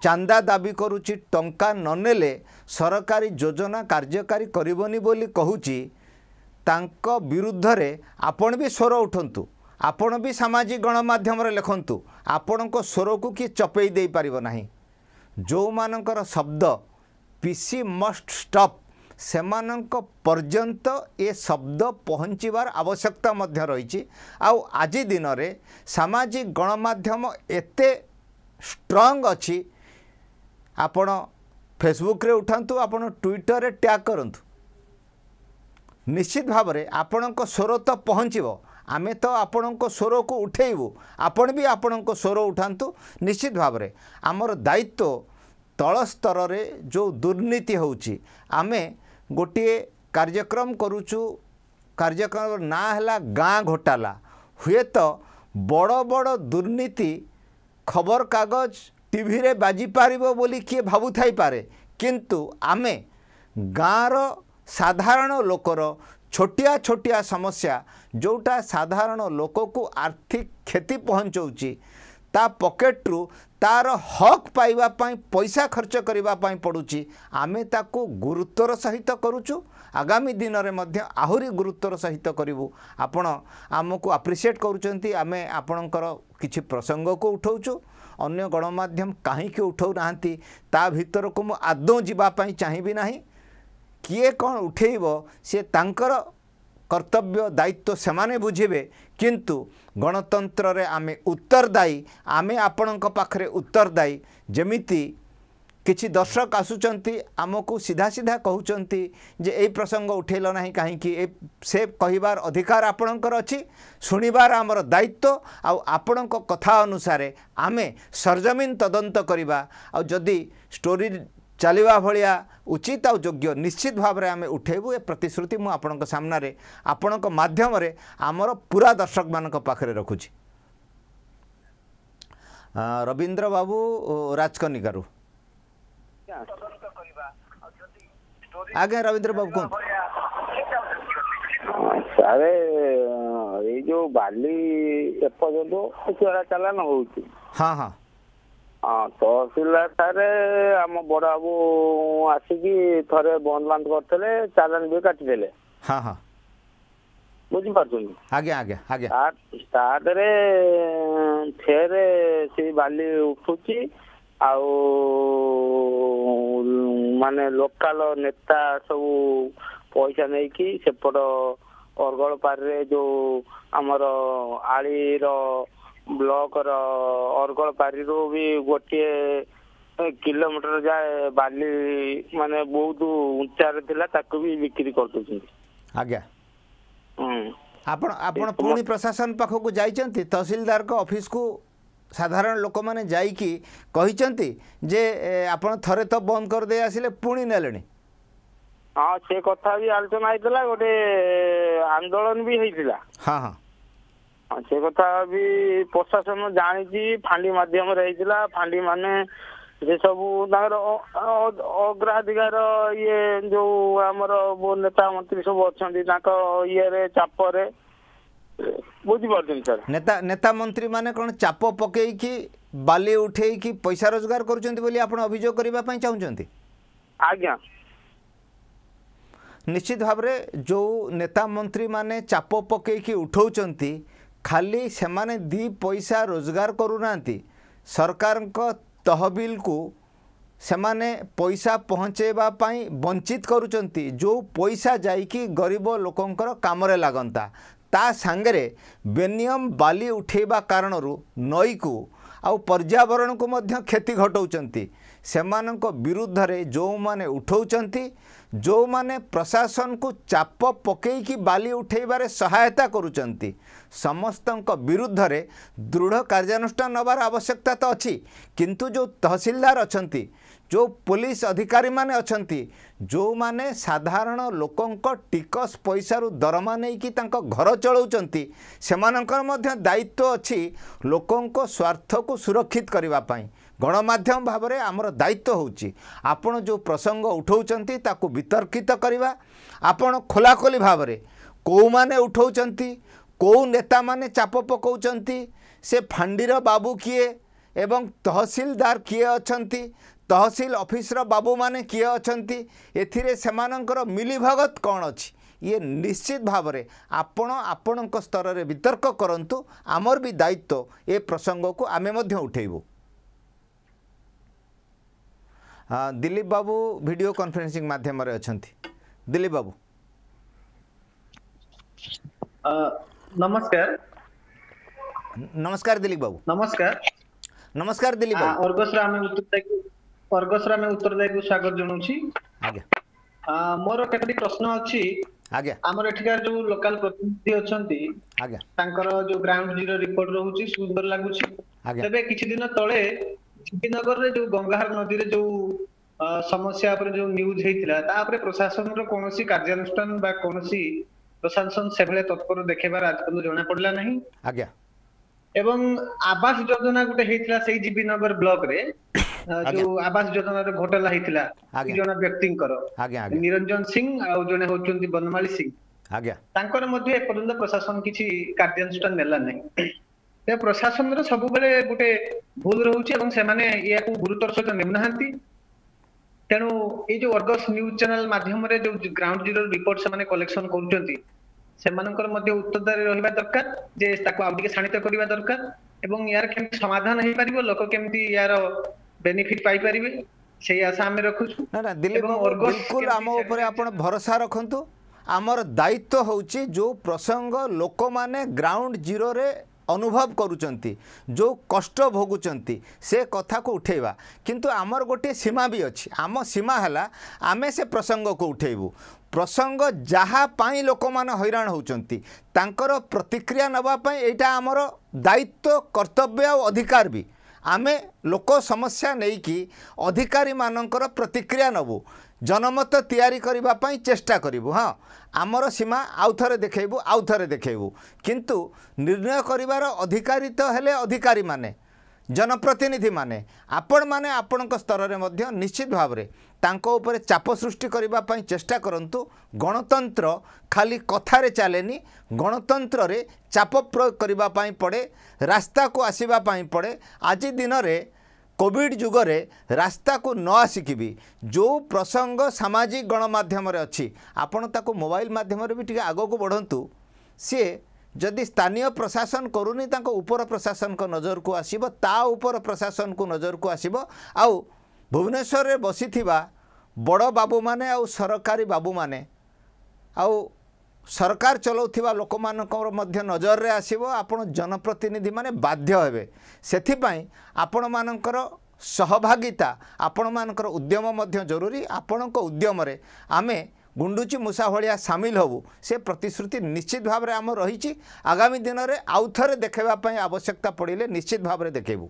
ଚାନ୍ଦା ଦାବି କରୁଛି ଟଙ୍କା ନ ନେଲେ ସରକାରୀ ଯୋଜନା କାର୍ଯ୍ୟକାରୀ କରିବନି ବୋଲି କହୁଛି ତାଙ୍କ ବିରୁଦ୍ଧରେ ଆପଣ ବି ସ୍ୱର ଉଠନ୍ତୁ ଆପଣ ବି ସାମାଜିକ ଗଣମାଧ୍ୟମରେ ଲେଖନ୍ତୁ ଆପଣଙ୍କ ସ୍ୱରକୁ କିଏ ଚପେଇ ଦେଇପାରିବ ନାହିଁ ଯେଉଁମାନଙ୍କର ଶବ୍ଦ ପି ସି ମଷ୍ଟ ଷ୍ଟପ୍ ସେମାନଙ୍କ ପର୍ଯ୍ୟନ୍ତ ଏ ଶବ୍ଦ ପହଞ୍ଚିବାର ଆବଶ୍ୟକତା ମଧ୍ୟ ରହିଛି ଆଉ ଆଜି ଦିନରେ ସାମାଜିକ ଗଣମାଧ୍ୟମ ଏତେ ଷ୍ଟ୍ରଙ୍ଗ ଅଛି ଆପଣ ଫେସବୁକ୍ରେ ଉଠାନ୍ତୁ ଆପଣ ଟ୍ୱିଟର୍ରେ ଟ୍ୟାଗ୍ କରନ୍ତୁ ନିଶ୍ଚିତ ଭାବରେ ଆପଣଙ୍କ ସ୍ୱର ତ ପହଞ୍ଚିବ ଆମେ ତ ଆପଣଙ୍କ ସ୍ୱରକୁ ଉଠାଇବୁ ଆପଣ ବି ଆପଣଙ୍କ ସ୍ୱର ଉଠାନ୍ତୁ ନିଶ୍ଚିତ ଭାବରେ ଆମର ଦାୟିତ୍ୱ ତଳ ସ୍ତରରେ ଯେଉଁ ଦୁର୍ନୀତି ହେଉଛି ଆମେ ଗୋଟିଏ କାର୍ଯ୍ୟକ୍ରମ କରୁଛୁ କାର୍ଯ୍ୟକ୍ରମର ନାଁ ହେଲା ଗାଁ ଘୋଟାଲା ହୁଏତ ବଡ଼ ବଡ଼ ଦୁର୍ନୀତି ଖବରକାଗଜ ଟିଭିରେ ବାଜିପାରିବ ବୋଲି କିଏ ଭାବୁଥାଇପାରେ କିନ୍ତୁ ଆମେ ଗାଁର ସାଧାରଣ ଲୋକର ଛୋଟିଆ ଛୋଟିଆ ସମସ୍ୟା ଯେଉଁଟା ସାଧାରଣ ଲୋକକୁ ଆର୍ଥିକ କ୍ଷତି ପହଞ୍ଚଉଛି ତା ପକେଟରୁ ତାର ହକ୍ ପାଇବା ପାଇଁ ପଇସା ଖର୍ଚ୍ଚ କରିବା ପାଇଁ ପଡ଼ୁଛି ଆମେ ତାକୁ ଗୁରୁତ୍ୱର ସହିତ କରୁଛୁ ଆଗାମୀ ଦିନରେ ମଧ୍ୟ ଆହୁରି ଗୁରୁତ୍ୱର ସହିତ କରିବୁ ଆପଣ ଆମକୁ ଆପ୍ରିସିଏଟ୍ କରୁଛନ୍ତି ଆମେ ଆପଣଙ୍କର କିଛି ପ୍ରସଙ୍ଗକୁ ଉଠାଉଛୁ ଅନ୍ୟ ଗଣମାଧ୍ୟମ କାହିଁକି ଉଠାଉନାହାନ୍ତି ତା ଭିତରକୁ ମୁଁ ଆଦୌ ଯିବା ପାଇଁ ଚାହିଁବି ନାହିଁ କିଏ କ'ଣ ଉଠେଇବ ସିଏ ତାଙ୍କର କର୍ତ୍ତବ୍ୟ ଦାୟିତ୍ୱ ସେମାନେ ବୁଝିବେ କିନ୍ତୁ ଗଣତନ୍ତ୍ରରେ ଆମେ ଉତ୍ତରଦାୟୀ ଆମେ ଆପଣଙ୍କ ପାଖରେ ଉତ୍ତରଦାୟୀ ଯେମିତି କିଛି ଦର୍ଶକ ଆସୁଛନ୍ତି ଆମକୁ ସିଧା ସିଧା କହୁଛନ୍ତି ଯେ ଏଇ ପ୍ରସଙ୍ଗ ଉଠେଇଲ ନାହିଁ କାହିଁକି ଏ ସେ କହିବାର ଅଧିକାର ଆପଣଙ୍କର ଅଛି ଶୁଣିବାର ଆମର ଦାୟିତ୍ୱ ଆଉ ଆପଣଙ୍କ କଥା ଅନୁସାରେ ଆମେ ସରଜମିନ ତଦନ୍ତ କରିବା ଆଉ ଯଦି ଷ୍ଟୋରି ଚାଲିବା ଭଳିଆ ଉଚିତ ଆଉ ଯୋଗ୍ୟ ନିଶ୍ଚିତ ଭାବରେ ଆମେ ଉଠାଇବୁ ଏ ପ୍ରତିଶ୍ରୁତି ମୁଁ ଆପଣଙ୍କ ସାମ୍ନାରେ ଆପଣଙ୍କ ମାଧ୍ୟମରେ ଆମର ପୁରା ଦର୍ଶକମାନଙ୍କ ପାଖରେ ରଖୁଛି ରବୀନ୍ଦ୍ର ବାବୁ ରାଜକନିକାରୁ ଆଜ୍ଞା ରବୀନ୍ଦ୍ର ବାବୁ କୁହନ୍ତୁ ଏଇ ଯୋଉ ବାଲି ଏପର୍ଯ୍ୟନ୍ତ ଚାଲାଣ ହଉଛି ହଁ ହଁ ହଁ ତହସିଲଦାର ସାର ଆମ ବଡ଼ ବାବୁ ଆସିକି ଥରେ ବନ୍ଦ ବାନ୍ଦ କରିଥିଲେ ଚାଲାଣ ବି କାଟିଦେଲେ ବୁଝିପାରୁଛନ୍ତି ଆଜ୍ଞା ଆଜ୍ଞା ଆଜ୍ଞା ତାପରେ ଫେରେ ସେଇ ବାଲି ଉଠୁଛି ଆଉ ମାନେ ଲୋକାଲ ନେତା ସବୁ ପଇସା ନେଇକି ସେପଟ ଅର୍ଗଳପାରରେ ଯୋଉ ଆମର ଆଳିର ବ୍ଲକର ଅର୍ଗଳପାରିରୁ ବି ଗୋଟିଏ କିଲୋମିଟର ଯାଏ ବାଲି ମାନେ ବହୁତ ଉଞ୍ଚାରେ ଥିଲା ତାକୁ ବି ବିକ୍ରି କରିଦେଉଛନ୍ତି ଆଜ୍ଞା ଆପଣ ଆପଣ ପୁଣି ପ୍ରଶାସନ ପାଖକୁ ଯାଇଛନ୍ତି ତହସିଲଦାରଙ୍କ ଅଫିସକୁ ସାଧାରଣ ଲୋକମାନେ ଯାଇକି କହିଛନ୍ତି ଯେ ଆପଣ ଥରେ ତ ବନ୍ଦ କରିଦେଇ ଆସିଲେ ପୁଣି ନେଲେଣି ହଁ ସେ କଥା ବି ଆଲୋଚନା ହେଇଥିଲା ଗୋଟେ ଆନ୍ଦୋଳନ ବି ହେଇଥିଲା ହଁ ହଁ ସେ କଥା ବି ପ୍ରଶାସନ ଜାଣିଛି ଫାଣ୍ଡି ମାଧ୍ୟମରେ ହେଇଥିଲା ଫାଣ୍ଡି ମାନେ ସେ ସବୁ ତାଙ୍କର ଅଗ୍ରାଧିକାର ଇଏ ଯୋଉ ଆମର ନେତା ମନ୍ତ୍ରୀ ସବୁ ଅଛନ୍ତି ତାଙ୍କ ଇଏରେ ଚାପରେ ବୁଝିପାରୁଛନ୍ତି ସାର୍ ନେତା ନେତା ମନ୍ତ୍ରୀ ମାନେ କ'ଣ ଚାପ ପକେଇକି ବାଲି ଉଠେଇକି ପଇସା ରୋଜଗାର କରୁଛନ୍ତି ବୋଲି ଆପଣ ଅଭିଯୋଗ କରିବା ପାଇଁ ଚାହୁଁଛନ୍ତି ଆଜ୍ଞା ନିଶ୍ଚିତ ଭାବରେ ଯେଉଁ ନେତା ମନ୍ତ୍ରୀମାନେ ଚାପ ପକେଇକି ଉଠଉଛନ୍ତି ଖାଲି ସେମାନେ ଦୁଇ ପଇସା ରୋଜଗାର କରୁନାହାନ୍ତି ସରକାରଙ୍କ ତହବିଲକୁ ସେମାନେ ପଇସା ପହଞ୍ଚାଇବା ପାଇଁ ବଞ୍ଚିତ କରୁଛନ୍ତି ଯେଉଁ ପଇସା ଯାଇକି ଗରିବ ଲୋକଙ୍କର କାମରେ ଲାଗନ୍ତା ତା ସାଙ୍ଗରେ ବେନିୟମ ବାଲି ଉଠାଇବା କାରଣରୁ ନଈକୁ ଆଉ ପର୍ଯ୍ୟାବରଣକୁ ମଧ୍ୟ କ୍ଷତି ଘଟାଉଛନ୍ତି ସେମାନଙ୍କ ବିରୁଦ୍ଧରେ ଯେଉଁମାନେ ଉଠାଉଛନ୍ତି ଯେଉଁମାନେ ପ୍ରଶାସନକୁ ଚାପ ପକାଇକି ବାଲି ଉଠାଇବାରେ ସହାୟତା କରୁଛନ୍ତି ସମସ୍ତଙ୍କ ବିରୁଦ୍ଧରେ ଦୃଢ଼ କାର୍ଯ୍ୟାନୁଷ୍ଠାନ ନେବାର ଆବଶ୍ୟକତା ତ ଅଛି କିନ୍ତୁ ଯେଉଁ ତହସିଲଦାର ଅଛନ୍ତି ଯେଉଁ ପୋଲିସ ଅଧିକାରୀମାନେ ଅଛନ୍ତି ଯେଉଁମାନେ ସାଧାରଣ ଲୋକଙ୍କ ଟିକସ ପଇସାରୁ ଦରମା ନେଇକି ତାଙ୍କ ଘର ଚଳାଉଛନ୍ତି ସେମାନଙ୍କର ମଧ୍ୟ ଦାୟିତ୍ୱ ଅଛି ଲୋକଙ୍କ ସ୍ୱାର୍ଥକୁ ସୁରକ୍ଷିତ କରିବା ପାଇଁ ଗଣମାଧ୍ୟମ ଭାବରେ ଆମର ଦାୟିତ୍ୱ ହେଉଛି ଆପଣ ଯେଉଁ ପ୍ରସଙ୍ଗ ଉଠାଉଛନ୍ତି ତାକୁ ବିତର୍କିତ କରିବା ଆପଣ ଖୋଲାଖୋଲି ଭାବରେ କେଉଁମାନେ ଉଠାଉଛନ୍ତି କେଉଁ ନେତାମାନେ ଚାପ ପକାଉଛନ୍ତି ସେ ଫାଣ୍ଡିର ବାବୁ କିଏ ଏବଂ ତହସିଲଦାର କିଏ ଅଛନ୍ତି ତହସିଲ ଅଫିସର ବାବୁମାନେ କିଏ ଅଛନ୍ତି ଏଥିରେ ସେମାନଙ୍କର ମିଲିଭଗତ କ'ଣ ଅଛି ଇଏ ନିଶ୍ଚିତ ଭାବରେ ଆପଣ ଆପଣଙ୍କ ସ୍ତରରେ ବିତର୍କ କରନ୍ତୁ ଆମର ବି ଦାୟିତ୍ୱ ଏ ପ୍ରସଙ୍ଗକୁ ଆମେ ମଧ୍ୟ ଉଠାଇବୁ ଦିଲ୍ଲୀପ ବାବୁ ଭିଡ଼ିଓ କନଫରେନ୍ସିଂ ମାଧ୍ୟମରେ ଅଛନ୍ତି ଦିଲ୍ଲୀପ ବାବୁ নমস্কার নমস্কার দিলীপ বাবু নমস্কার নমস্কার দিলীপ বাবু অর্গসর আমি উত্তর দায়ী অর্গসর আমি উত্তর দায়ীকে স্বাগত জনাউছি আজ্ঞা ମୋର କେତୋଟି ପ୍ରଶ୍ନ ଅଛି ଆଜ୍ଞା ଆମର ଏଠିକାର ଯୋଉ ଲୋକାଲ ପ୍ରତିନିଧି ଅଛନ୍ତି ଆଜ୍ଞା ତାଙ୍କର ଯୋଉ ଗ୍ରାଉଣ୍ଡ ଜିରୋ ରିପୋର୍ଟ ରହୁଛି ସୁନ୍ଦର ଲାଗୁଛି ତେବେ କିଛି ଦିନ ତଳେ ଶ୍ରୀନଗରରେ ଯୋଉ ଗଙ୍ଗାହାର ନଦୀରେ ଯୋଉ ସମସ୍ୟା ଉପରେ ଯୋଉ ନ୍ୟୁଜ ହେଇଥିଲା ତା ଉପରେ ପ୍ରଶାସନର କୌଣସି କାର୍ଯ୍ୟାନୁଷ୍ଠାନ ବା କୌଣସି ପ୍ରଶାସନ ସେଭଳି ତତ୍ପର ଦେଖେଇବାର ଆଜି ପର୍ଯ୍ୟନ୍ତ ଜଣା ପଡିଲା ନାହିଁ ଆଜ୍ଞା ଏବଂ ଆବାସ ଯୋଜନା ଗୋଟେ ହେଇଥିଲା ସେଇ ଜିବି ନଗର ବ୍ଲକରେ ଯୋଉ ଆବାସ ଯୋଜନାର ଘୋଟାଲା ହେଇଥିଲା ଜଣେ ବ୍ୟକ୍ତିଙ୍କର ନିରଞ୍ଜନ ସିଂ ଆଉ ଜଣେ ହଉଛନ୍ତି ବନମାଳି ସିଂ ତାଙ୍କର ମଧ୍ୟ ଏପର୍ଯ୍ୟନ୍ତ ପ୍ରଶାସନ କିଛି କାର୍ଯ୍ୟାନୁଷ୍ଠାନ ନେଲା ନାହିଁ ପ୍ରଶାସନର ସବୁବେଳେ ଗୋଟେ ଭୁଲ ରହୁଛି ଏବଂ ସେମାନେ ଏହାକୁ ଗୁରୁତ୍ୱର ସହିତ ନେଉନାହାନ୍ତି ତେଣୁ ଏଇ ଯୋଉ ଅର୍ଗସ୍ ନ୍ୟୁଜ୍ ଚ୍ୟାନେଲ ମାଧ୍ୟମରେ ଯୋଉ ଗ୍ରାଉଣ୍ଡ ଜିରୋ ରିପୋର୍ଟ ସେମାନେ କଲେକ୍ସନ କରୁଛନ୍ତି ସେମାନଙ୍କର ମଧ୍ୟ ଉତ୍ତରଦାରୀ ରହିବା ଦରକାର ଯେ ତାକୁ ଆଉ ଟିକେ ଶାଣିତ କରିବା ଦରକାର ଏବଂ ଏହାର କେମିତି ସମାଧାନ ହେଇପାରିବ ଲୋକ କେମିତି ଏହାର ବେନିଫିଟ୍ ପାଇପାରିବେ ସେଇ ଆଶା ଆମେ ରଖୁଛୁ ବିଲକୁଲ ଆମ ଉପରେ ଆପଣ ଭରସା ରଖନ୍ତୁ ଆମର ଦାୟିତ୍ୱ ହେଉଛି ଯେଉଁ ପ୍ରସଙ୍ଗ ଲୋକମାନେ ଗ୍ରାଉଣ୍ଡ ଜିରୋରେ ଅନୁଭବ କରୁଛନ୍ତି ଯେଉଁ କଷ୍ଟ ଭୋଗୁଛନ୍ତି ସେ କଥାକୁ ଉଠାଇବା କିନ୍ତୁ ଆମର ଗୋଟିଏ ସୀମା ବି ଅଛି ଆମ ସୀମା ହେଲା ଆମେ ସେ ପ୍ରସଙ୍ଗକୁ ଉଠାଇବୁ ପ୍ରସଙ୍ଗ ଯାହା ପାଇଁ ଲୋକମାନେ ହଇରାଣ ହେଉଛନ୍ତି ତାଙ୍କର ପ୍ରତିକ୍ରିୟା ନେବା ପାଇଁ ଏଇଟା ଆମର ଦାୟିତ୍ୱ କର୍ତ୍ତବ୍ୟ ଆଉ ଅଧିକାର ବି ଆମେ ଲୋକ ସମସ୍ୟା ନେଇକି ଅଧିକାରୀମାନଙ୍କର ପ୍ରତିକ୍ରିୟା ନେବୁ ଜନମତ ତିଆରି କରିବା ପାଇଁ ଚେଷ୍ଟା କରିବୁ ହଁ ଆମର ସୀମା ଆଉ ଥରେ ଦେଖାଇବୁ ଆଉ ଥରେ ଦେଖାଇବୁ କିନ୍ତୁ ନିର୍ଣ୍ଣୟ କରିବାର ଅଧିକାରୀ ତ ହେଲେ ଅଧିକାରୀମାନେ ଜନପ୍ରତିନିଧିମାନେ ଆପଣମାନେ ଆପଣଙ୍କ ସ୍ତରରେ ମଧ୍ୟ ନିଶ୍ଚିତ ଭାବରେ ତାଙ୍କ ଉପରେ ଚାପ ସୃଷ୍ଟି କରିବା ପାଇଁ ଚେଷ୍ଟା କରନ୍ତୁ ଗଣତନ୍ତ୍ର ଖାଲି କଥାରେ ଚାଲେନି ଗଣତନ୍ତ୍ରରେ ଚାପ ପ୍ରୟୋଗ କରିବା ପାଇଁ ପଡ଼େ ରାସ୍ତାକୁ ଆସିବା ପାଇଁ ପଡ଼େ ଆଜି ଦିନରେ କୋଭିଡ଼ ଯୁଗରେ ରାସ୍ତାକୁ ନ ଆସିକି ବି ଯେଉଁ ପ୍ରସଙ୍ଗ ସାମାଜିକ ଗଣମାଧ୍ୟମରେ ଅଛି ଆପଣ ତାକୁ ମୋବାଇଲ ମାଧ୍ୟମରେ ବି ଟିକିଏ ଆଗକୁ ବଢ଼ନ୍ତୁ ସିଏ ଯଦି ସ୍ଥାନୀୟ ପ୍ରଶାସନ କରୁନି ତାଙ୍କ ଉପର ପ୍ରଶାସନଙ୍କ ନଜରକୁ ଆସିବ ତା ଉପର ପ୍ରଶାସନକୁ ନଜରକୁ ଆସିବ ଆଉ ଭୁବନେଶ୍ୱରରେ ବସିଥିବା ବଡ଼ ବାବୁମାନେ ଆଉ ସରକାରୀ ବାବୁମାନେ ଆଉ ସରକାର ଚଲାଉଥିବା ଲୋକମାନଙ୍କର ମଧ୍ୟ ନଜରରେ ଆସିବ ଆପଣ ଜନପ୍ରତିନିଧିମାନେ ବାଧ୍ୟ ହେବେ ସେଥିପାଇଁ ଆପଣମାନଙ୍କର ସହଭାଗିତା ଆପଣମାନଙ୍କର ଉଦ୍ୟମ ମଧ୍ୟ ଜରୁରୀ ଆପଣଙ୍କ ଉଦ୍ୟମରେ ଆମେ ଗୁଣ୍ଡୁଚି ମୂଷା ଭଳିଆ ସାମିଲ ହେବୁ ସେ ପ୍ରତିଶ୍ରୁତି ନିଶ୍ଚିତ ଭାବରେ ଆମ ରହିଛି ଆଗାମୀ ଦିନରେ ଆଉ ଥରେ ଦେଖାଇବା ପାଇଁ ଆବଶ୍ୟକତା ପଡ଼ିଲେ ନିଶ୍ଚିତ ଭାବରେ ଦେଖାଇବୁ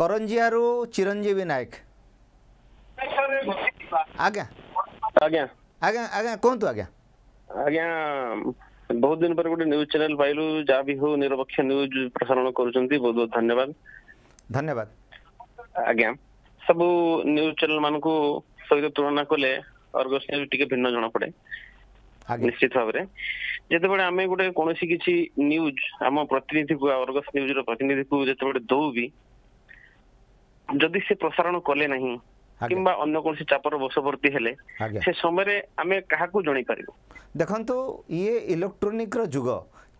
କରଞ୍ଜିଆରୁ ଚିରଞ୍ଜୀବୀ ନାୟକ ଆଜ୍ଞା ଆଜ୍ଞା ଆଜ୍ଞା ଆଜ୍ଞା କୁହନ୍ତୁ ଆଜ୍ଞା ଆଜ୍ଞା ବହୁତ ଦିନ ପରେ ଗୋଟେ ନ୍ୟୁଜ୍ ଚ୍ୟାନେଲ୍ ପାଇଲୁ ଯାହା ବି ହଉ ନିରପେକ୍ଷ ନ୍ୟୁଜ୍ ପ୍ରସାରଣ କରୁଛନ୍ତି ବହୁତ ବହୁତ ଧନ୍ୟବାଦ ଧନ୍ୟବାଦ ଆଜ୍ଞା ସବୁ ନ୍ୟୁଜ୍ ଚ୍ୟାନେଲ୍ ମାନଙ୍କୁ ସହିତ ତୁଳନା କଲେ ଅର୍ଗସ୍ ନ୍ୟୁଜ୍ ଟିକେ ଭିନ୍ନ ଜଣାପଡ଼େ ନିଶ୍ଚିତ ଭାବରେ ଯେତେବେଳେ ଆମେ ଗୋଟେ କୌଣସି କିଛି ନ୍ୟୁଜ୍ ଆମ ପ୍ରତିନିଧିକୁ ଅର୍ଗସ୍ ନ୍ୟୁଜ୍ର ପ୍ରତିନିଧିକୁ ଯେତେବେଳେ ଦଉ ବି ଯଦି ସେ ପ୍ରସାରଣ କଲେ ନାହିଁ কিংবা ଅନ୍ୟ କୌଣସି ଚାପର ବଶବର୍ତ୍ତୀ ହେଲେ ସେ ସମୟରେ ଆମେ କାହାକୁ ଜଣେଇପାରିବୁ ଦେଖନ୍ତୁ ଇଏ ଇଲେକ୍ଟ୍ରୋନିକ୍ର ଯୁଗ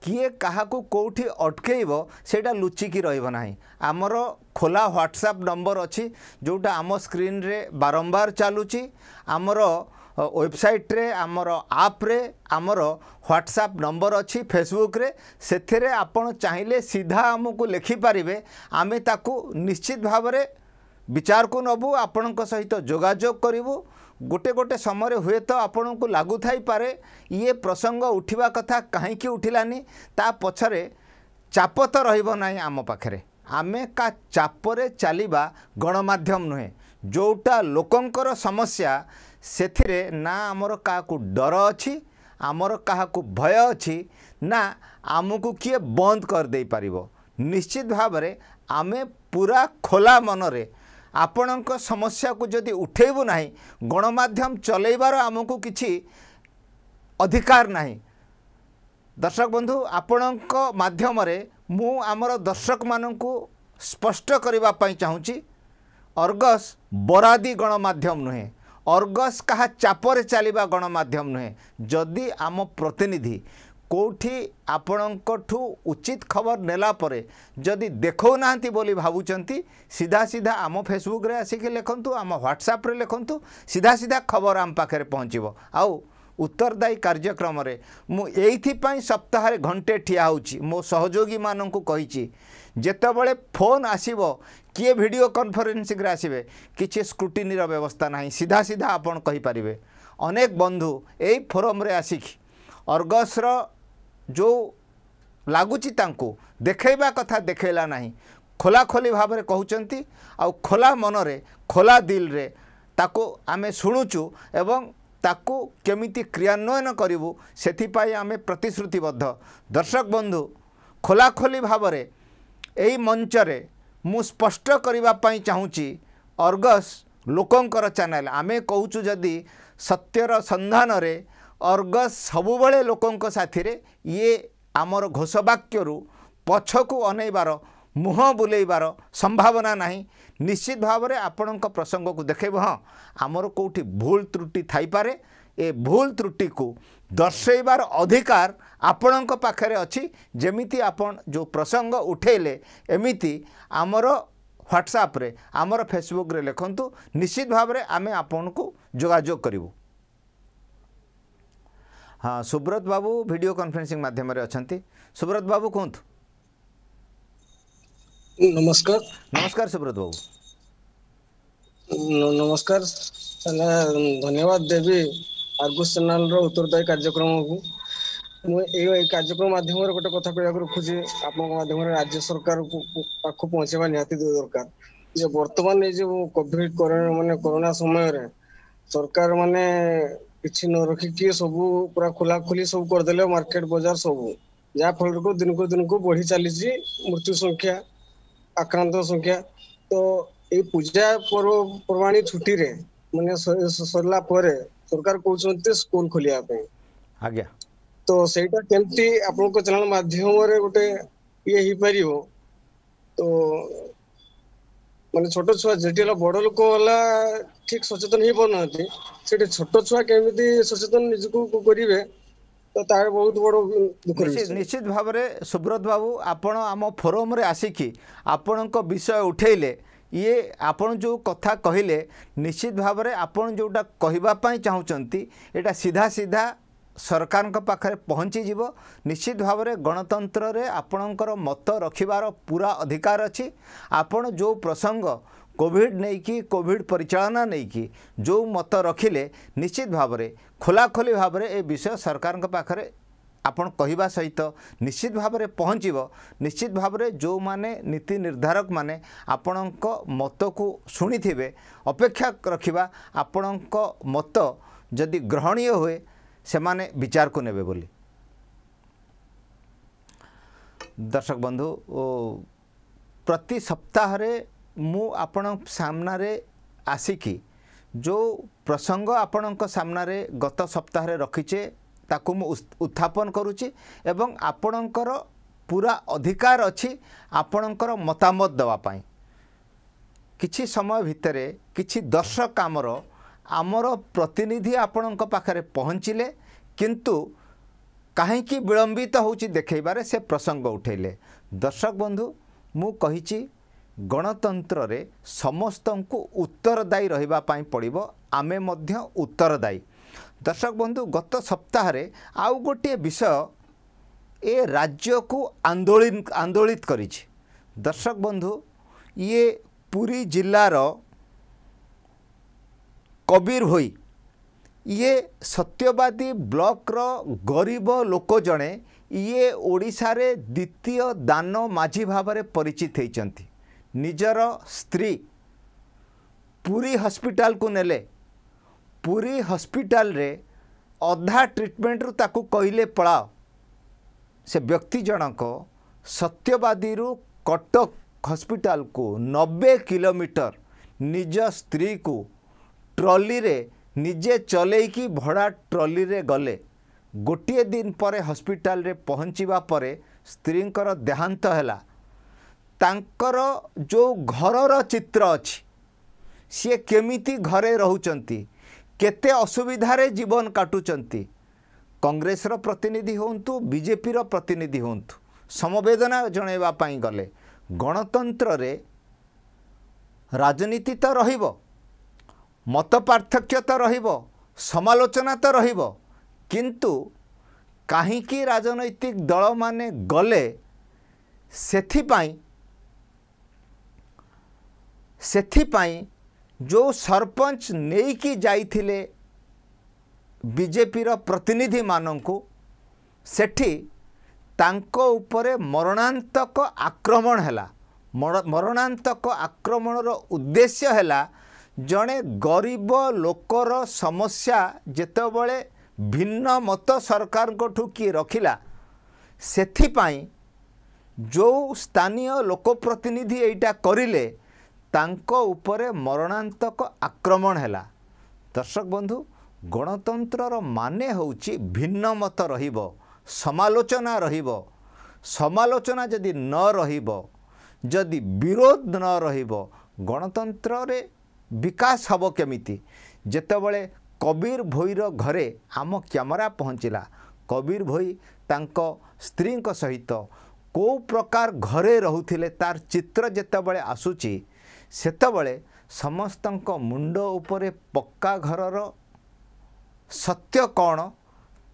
କିଏ କାହାକୁ କେଉଁଠି ଅଟକେଇବ ସେଇଟା ଲୁଚିକି ରହିବ ନାହିଁ ଆମର ଖୋଲା ହ୍ୱାଟ୍ସଆପ୍ ନମ୍ବର ଅଛି ଯେଉଁଟା ଆମ ସ୍କ୍ରିନ୍ରେ ବାରମ୍ବାର ଚାଲୁଛି ଆମର ୱେବସାଇଟ୍ରେ ଆମର ଆପ୍ରେ ଆମର ହ୍ୱାଟ୍ସଆପ୍ ନମ୍ବର ଅଛି ଫେସବୁକ୍ରେ ସେଥିରେ ଆପଣ ଚାହିଁଲେ ସିଧା ଆମକୁ ଲେଖିପାରିବେ ଆମେ ତାକୁ ନିଶ୍ଚିତ ଭାବରେ ବିଚାରକୁ ନେବୁ ଆପଣଙ୍କ ସହିତ ଯୋଗାଯୋଗ କରିବୁ ଗୋଟେ ଗୋଟେ ସମୟରେ ହୁଏତ ଆପଣଙ୍କୁ ଲାଗୁଥାଇପାରେ ଇଏ ପ୍ରସଙ୍ଗ ଉଠିବା କଥା କାହିଁକି ଉଠିଲାନି ତା ପଛରେ ଚାପ ତ ରହିବ ନାହିଁ ଆମ ପାଖରେ ଆମେ କା ଚାପରେ ଚାଲିବା ଗଣମାଧ୍ୟମ ନୁହେଁ ଯେଉଁଟା ଲୋକଙ୍କର ସମସ୍ୟା ସେଥିରେ ନା ଆମର କାହାକୁ ଡର ଅଛି ଆମର କାହାକୁ ଭୟ ଅଛି ନା ଆମକୁ କିଏ ବନ୍ଦ କରିଦେଇପାରିବ ନିଶ୍ଚିତ ଭାବରେ ଆମେ ପୁରା ଖୋଲା ମନରେ ଆପଣଙ୍କ ସମସ୍ୟାକୁ ଯଦି ଉଠାଇବୁ ନାହିଁ ଗଣମାଧ୍ୟମ ଚଲାଇବାର ଆମକୁ କିଛି ଅଧିକାର ନାହିଁ ଦର୍ଶକ ବନ୍ଧୁ ଆପଣଙ୍କ ମାଧ୍ୟମରେ ମୁଁ ଆମର ଦର୍ଶକମାନଙ୍କୁ ସ୍ପଷ୍ଟ କରିବା ପାଇଁ ଚାହୁଁଛି ଅର୍ଗସ୍ ବରାଦି ଗଣମାଧ୍ୟମ ନୁହେଁ ଅର୍ଗସ୍ କାହା ଚାପରେ ଚାଲିବା ଗଣମାଧ୍ୟମ ନୁହେଁ ଯଦି ଆମ ପ୍ରତିନିଧି କେଉଁଠି ଆପଣଙ୍କଠୁ ଉଚିତ ଖବର ନେଲା ପରେ ଯଦି ଦେଖାଉନାହାନ୍ତି ବୋଲି ଭାବୁଛନ୍ତି ସିଧା ସିଧା ଆମ ଫେସବୁକ୍ରେ ଆସିକି ଲେଖନ୍ତୁ ଆମ ହ୍ୱାଟ୍ସଆପ୍ରେ ଲେଖନ୍ତୁ ସିଧା ସିଧା ଖବର ଆମ ପାଖରେ ପହଞ୍ଚିବ ଆଉ ଉତ୍ତରଦାୟୀ କାର୍ଯ୍ୟକ୍ରମରେ ମୁଁ ଏଇଥିପାଇଁ ସପ୍ତାହରେ ଘଣ୍ଟେ ଠିଆ ହେଉଛି ମୋ ସହଯୋଗୀମାନଙ୍କୁ କହିଛି ଯେତେବେଳେ ଫୋନ୍ ଆସିବ କିଏ ଭିଡ଼ିଓ କନଫରେନ୍ସିଂରେ ଆସିବେ କିଛି ସ୍କ୍ରୁଟିନିର ବ୍ୟବସ୍ଥା ନାହିଁ ସିଧା ସିଧା ଆପଣ କହିପାରିବେ ଅନେକ ବନ୍ଧୁ ଏଇ ଫୋରମ୍ରେ ଆସିକି ଅର୍ଗସ୍ର ଯେଉଁ ଲାଗୁଛି ତାଙ୍କୁ ଦେଖେଇବା କଥା ଦେଖେଇଲା ନାହିଁ ଖୋଲାଖୋଲି ଭାବରେ କହୁଛନ୍ତି ଆଉ ଖୋଲା ମନରେ ଖୋଲା ଦିଲରେ ତାକୁ ଆମେ ଶୁଣୁଛୁ ଏବଂ ତାକୁ କେମିତି କ୍ରିୟାନ୍ୱୟନ କରିବୁ ସେଥିପାଇଁ ଆମେ ପ୍ରତିଶ୍ରୁତିବଦ୍ଧ ଦର୍ଶକ ବନ୍ଧୁ ଖୋଲାଖୋଲି ଭାବରେ ଏଇ ମଞ୍ଚରେ ମୁଁ ସ୍ପଷ୍ଟ କରିବା ପାଇଁ ଚାହୁଁଛି ଅର୍ଗସ୍ ଲୋକଙ୍କର ଚ୍ୟାନେଲ୍ ଆମେ କହୁଛୁ ଯଦି ସତ୍ୟର ସନ୍ଧାନରେ ଅର୍ଗ ସବୁବେଳେ ଲୋକଙ୍କ ସାଥିରେ ଇଏ ଆମର ଘୋଷବାକ୍ୟରୁ ପଛକୁ ଅନେଇବାର ମୁହଁ ବୁଲେଇବାର ସମ୍ଭାବନା ନାହିଁ ନିଶ୍ଚିତ ଭାବରେ ଆପଣଙ୍କ ପ୍ରସଙ୍ଗକୁ ଦେଖେଇବ ହଁ ଆମର କେଉଁଠି ଭୁଲ ତ୍ରୁଟି ଥାଇପାରେ ଏ ଭୁଲ ତ୍ରୁଟିକୁ ଦର୍ଶେଇବାର ଅଧିକାର ଆପଣଙ୍କ ପାଖରେ ଅଛି ଯେମିତି ଆପଣ ଯେଉଁ ପ୍ରସଙ୍ଗ ଉଠେଇଲେ ଏମିତି ଆମର ହ୍ୱାଟ୍ସଆପ୍ରେ ଆମର ଫେସବୁକ୍ରେ ଲେଖନ୍ତୁ ନିଶ୍ଚିତ ଭାବରେ ଆମେ ଆପଣଙ୍କୁ ଯୋଗାଯୋଗ କରିବୁ हाँ सुब्रत बाबू भिडियो कन्फरेन्सींग माध्यम अच्छा सुब्रत बाबू कहतु नमस्कार नमस्कार सुब्रत बाबू नमस्कार धन्यवाद देवी आर्गस चैनल उत्तरदायी कार्यक्रम को मुझे कार्यक्रम मध्यम गोटे कथा कह रखुची आप राज्य सरकार पाख पहुँचवा निहाती दरकार ये बर्तमान ये जो कोविड कोरोना मान कोरोना समय सरकार माने କିଛି ନ ରଖିକି ସବୁ ପୁରା ଖୋଲାଖୋଲି ସବୁ କରିଦେଲେ ମାର୍କେଟ ବଜାର ସବୁ ଯାହାଫଳରେ କି ଦିନକୁ ଦିନକୁ ବଢି ଚାଲିଛି ମୃତ୍ୟୁ ସଂଖ୍ୟା ଆକ୍ରାନ୍ତ ସଂଖ୍ୟା ତ ଏଇ ପୂଜା ପର୍ବପର୍ବାଣୀ ଛୁଟିରେ ମାନେ ସରିଲା ପରେ ସରକାର କହୁଛନ୍ତି ସ୍କୁଲ ଖୋଲିବା ପାଇଁ ଆଜ୍ଞା ତ ସେଇଟା କେମିତି ଆପଣଙ୍କ ଚ୍ୟାନେଲ ମାଧ୍ୟମରେ ଗୋଟେ ଇଏ ହେଇପାରିବ ତ ମାନେ ଛୋଟ ଛୁଆ ଯେଠି ହେଲା ବଡ ଲୋକ ହେଲା ଠିକ ସଚେତନ ହେଇପାରୁନାହାନ୍ତି ସେଠି ଛୋଟ ଛୁଆ କେମିତି ସଚେତନ ନିଜକୁ କରିବେ ନିଶ୍ଚିତ ଭାବରେ ସୁବ୍ରତ ବାବୁ ଆପଣ ଆମ ଫୋରମରେ ଆସିକି ଆପଣଙ୍କ ବିଷୟ ଉଠେଇଲେ ଇଏ ଆପଣ ଯେଉଁ କଥା କହିଲେ ନିଶ୍ଚିତ ଭାବରେ ଆପଣ ଯେଉଁଟା କହିବା ପାଇଁ ଚାହୁଁଛନ୍ତି ଏଇଟା ସିଧା ସିଧା ସରକାରଙ୍କ ପାଖରେ ପହଞ୍ଚିଯିବ ନିଶ୍ଚିତ ଭାବରେ ଗଣତନ୍ତ୍ରରେ ଆପଣଙ୍କର ମତ ରଖିବାର ପୁରା ଅଧିକାର ଅଛି ଆପଣ ଯେଉଁ ପ୍ରସଙ୍ଗ କୋଭିଡ଼ ନେଇକି କୋଭିଡ଼ ପରିଚାଳନା ନେଇକି ଯେଉଁ ମତ ରଖିଲେ ନିଶ୍ଚିତ ଭାବରେ ଖୋଲାଖୋଲି ଭାବରେ ଏ ବିଷୟ ସରକାରଙ୍କ ପାଖରେ ଆପଣ କହିବା ସହିତ ନିଶ୍ଚିତ ଭାବରେ ପହଞ୍ଚିବ ନିଶ୍ଚିତ ଭାବରେ ଯେଉଁମାନେ ନୀତି ନିର୍ଦ୍ଧାରକମାନେ ଆପଣଙ୍କ ମତକୁ ଶୁଣିଥିବେ ଅପେକ୍ଷା ରଖିବା ଆପଣଙ୍କ ମତ ଯଦି ଗ୍ରହଣୀୟ ହୁଏ ସେମାନେ ବିଚାରକୁ ନେବେ ବୋଲି ଦର୍ଶକ ବନ୍ଧୁ ପ୍ରତି ସପ୍ତାହରେ ମୁଁ ଆପଣଙ୍କ ସାମ୍ନାରେ ଆସିକି ଯେଉଁ ପ୍ରସଙ୍ଗ ଆପଣଙ୍କ ସାମ୍ନାରେ ଗତ ସପ୍ତାହରେ ରଖିଛେ ତାକୁ ମୁଁ ଉତ୍ଥାପନ କରୁଛି ଏବଂ ଆପଣଙ୍କର ପୁରା ଅଧିକାର ଅଛି ଆପଣଙ୍କର ମତାମତ ଦେବା ପାଇଁ କିଛି ସମୟ ଭିତରେ କିଛି ଦର୍ଶକ ଆମର ଆମର ପ୍ରତିନିଧି ଆପଣଙ୍କ ପାଖରେ ପହଞ୍ଚିଲେ କିନ୍ତୁ କାହିଁକି ବିଳମ୍ବିତ ହେଉଛି ଦେଖେଇବାରେ ସେ ପ୍ରସଙ୍ଗ ଉଠାଇଲେ ଦର୍ଶକ ବନ୍ଧୁ ମୁଁ କହିଛି ଗଣତନ୍ତ୍ରରେ ସମସ୍ତଙ୍କୁ ଉତ୍ତରଦାୟୀ ରହିବା ପାଇଁ ପଡ଼ିବ ଆମେ ମଧ୍ୟ ଉତ୍ତରଦାୟୀ ଦର୍ଶକ ବନ୍ଧୁ ଗତ ସପ୍ତାହରେ ଆଉ ଗୋଟିଏ ବିଷୟ ଏ ରାଜ୍ୟକୁ ଆନ୍ଦୋଳିତ କରିଛି ଦର୍ଶକ ବନ୍ଧୁ ଇଏ ପୁରୀ ଜିଲ୍ଲାର कबिर भइ ये सत्यवादी रो गरीब ओडिसा रे द्वितीय दान माझी भाबरे परिचित हुन्छ निजर स्त्री पु हस्पिटा कुले पु हस्पिटा अधा ट्रिटमेन्ट कहिले से व्यक्ति जनक सत्यवादी रु कटक हॉस्पिटल को 90 किलोमीटर निज स्त्री को ଟ୍ରଲିରେ ନିଜେ ଚଲେଇକି ଭଡ଼ା ଟ୍ରଲିରେ ଗଲେ ଗୋଟିଏ ଦିନ ପରେ ହସ୍ପିଟାଲରେ ପହଞ୍ଚିବା ପରେ ସ୍ତ୍ରୀଙ୍କର ଦେହାନ୍ତ ହେଲା ତାଙ୍କର ଯେଉଁ ଘରର ଚିତ୍ର ଅଛି ସିଏ କେମିତି ଘରେ ରହୁଛନ୍ତି କେତେ ଅସୁବିଧାରେ ଜୀବନ କାଟୁଛନ୍ତି କଂଗ୍ରେସର ପ୍ରତିନିଧି ହୁଅନ୍ତୁ ବିଜେପିର ପ୍ରତିନିଧି ହୁଅନ୍ତୁ ସମବେଦନା ଜଣାଇବା ପାଇଁ ଗଲେ ଗଣତନ୍ତ୍ରରେ ରାଜନୀତି ତ ରହିବ ମତ ପାର୍ଥକ୍ୟ ତ ରହିବ ସମାଲୋଚନା ତ ରହିବ କିନ୍ତୁ କାହିଁକି ରାଜନୈତିକ ଦଳମାନେ ଗଲେ ସେଥିପାଇଁ ସେଥିପାଇଁ ଯେଉଁ ସରପଞ୍ଚ ନେଇକି ଯାଇଥିଲେ ବିଜେପିର ପ୍ରତିନିଧିମାନଙ୍କୁ ସେଠି ତାଙ୍କ ଉପରେ ମରଣାନ୍ତକ ଆକ୍ରମଣ ହେଲା ମରଣାନ୍ତକ ଆକ୍ରମଣର ଉଦ୍ଦେଶ୍ୟ ହେଲା ଜଣେ ଗରିବ ଲୋକର ସମସ୍ୟା ଯେତେବେଳେ ଭିନ୍ନ ମତ ସରକାରଙ୍କଠୁ କିଏ ରଖିଲା ସେଥିପାଇଁ ଯେଉଁ ସ୍ଥାନୀୟ ଲୋକପ୍ରତିନିଧି ଏଇଟା କରିଲେ ତାଙ୍କ ଉପରେ ମରଣାନ୍ତକ ଆକ୍ରମଣ ହେଲା ଦର୍ଶକ ବନ୍ଧୁ ଗଣତନ୍ତ୍ରର ମାନେ ହେଉଛି ଭିନ୍ନ ମତ ରହିବ ସମାଲୋଚନା ରହିବ ସମାଲୋଚନା ଯଦି ନ ରହିବ ଯଦି ବିରୋଧ ନ ରହିବ ଗଣତନ୍ତ୍ରରେ ବିକାଶ ହେବ କେମିତି ଯେତେବେଳେ କବୀର ଭୋଇର ଘରେ ଆମ କ୍ୟାମେରା ପହଞ୍ଚିଲା କବୀର ଭୋଇ ତାଙ୍କ ସ୍ତ୍ରୀଙ୍କ ସହିତ କେଉଁ ପ୍ରକାର ଘରେ ରହୁଥିଲେ ତାର ଚିତ୍ର ଯେତେବେଳେ ଆସୁଛି ସେତେବେଳେ ସମସ୍ତଙ୍କ ମୁଣ୍ଡ ଉପରେ ପକ୍କା ଘରର ସତ୍ୟ କ'ଣ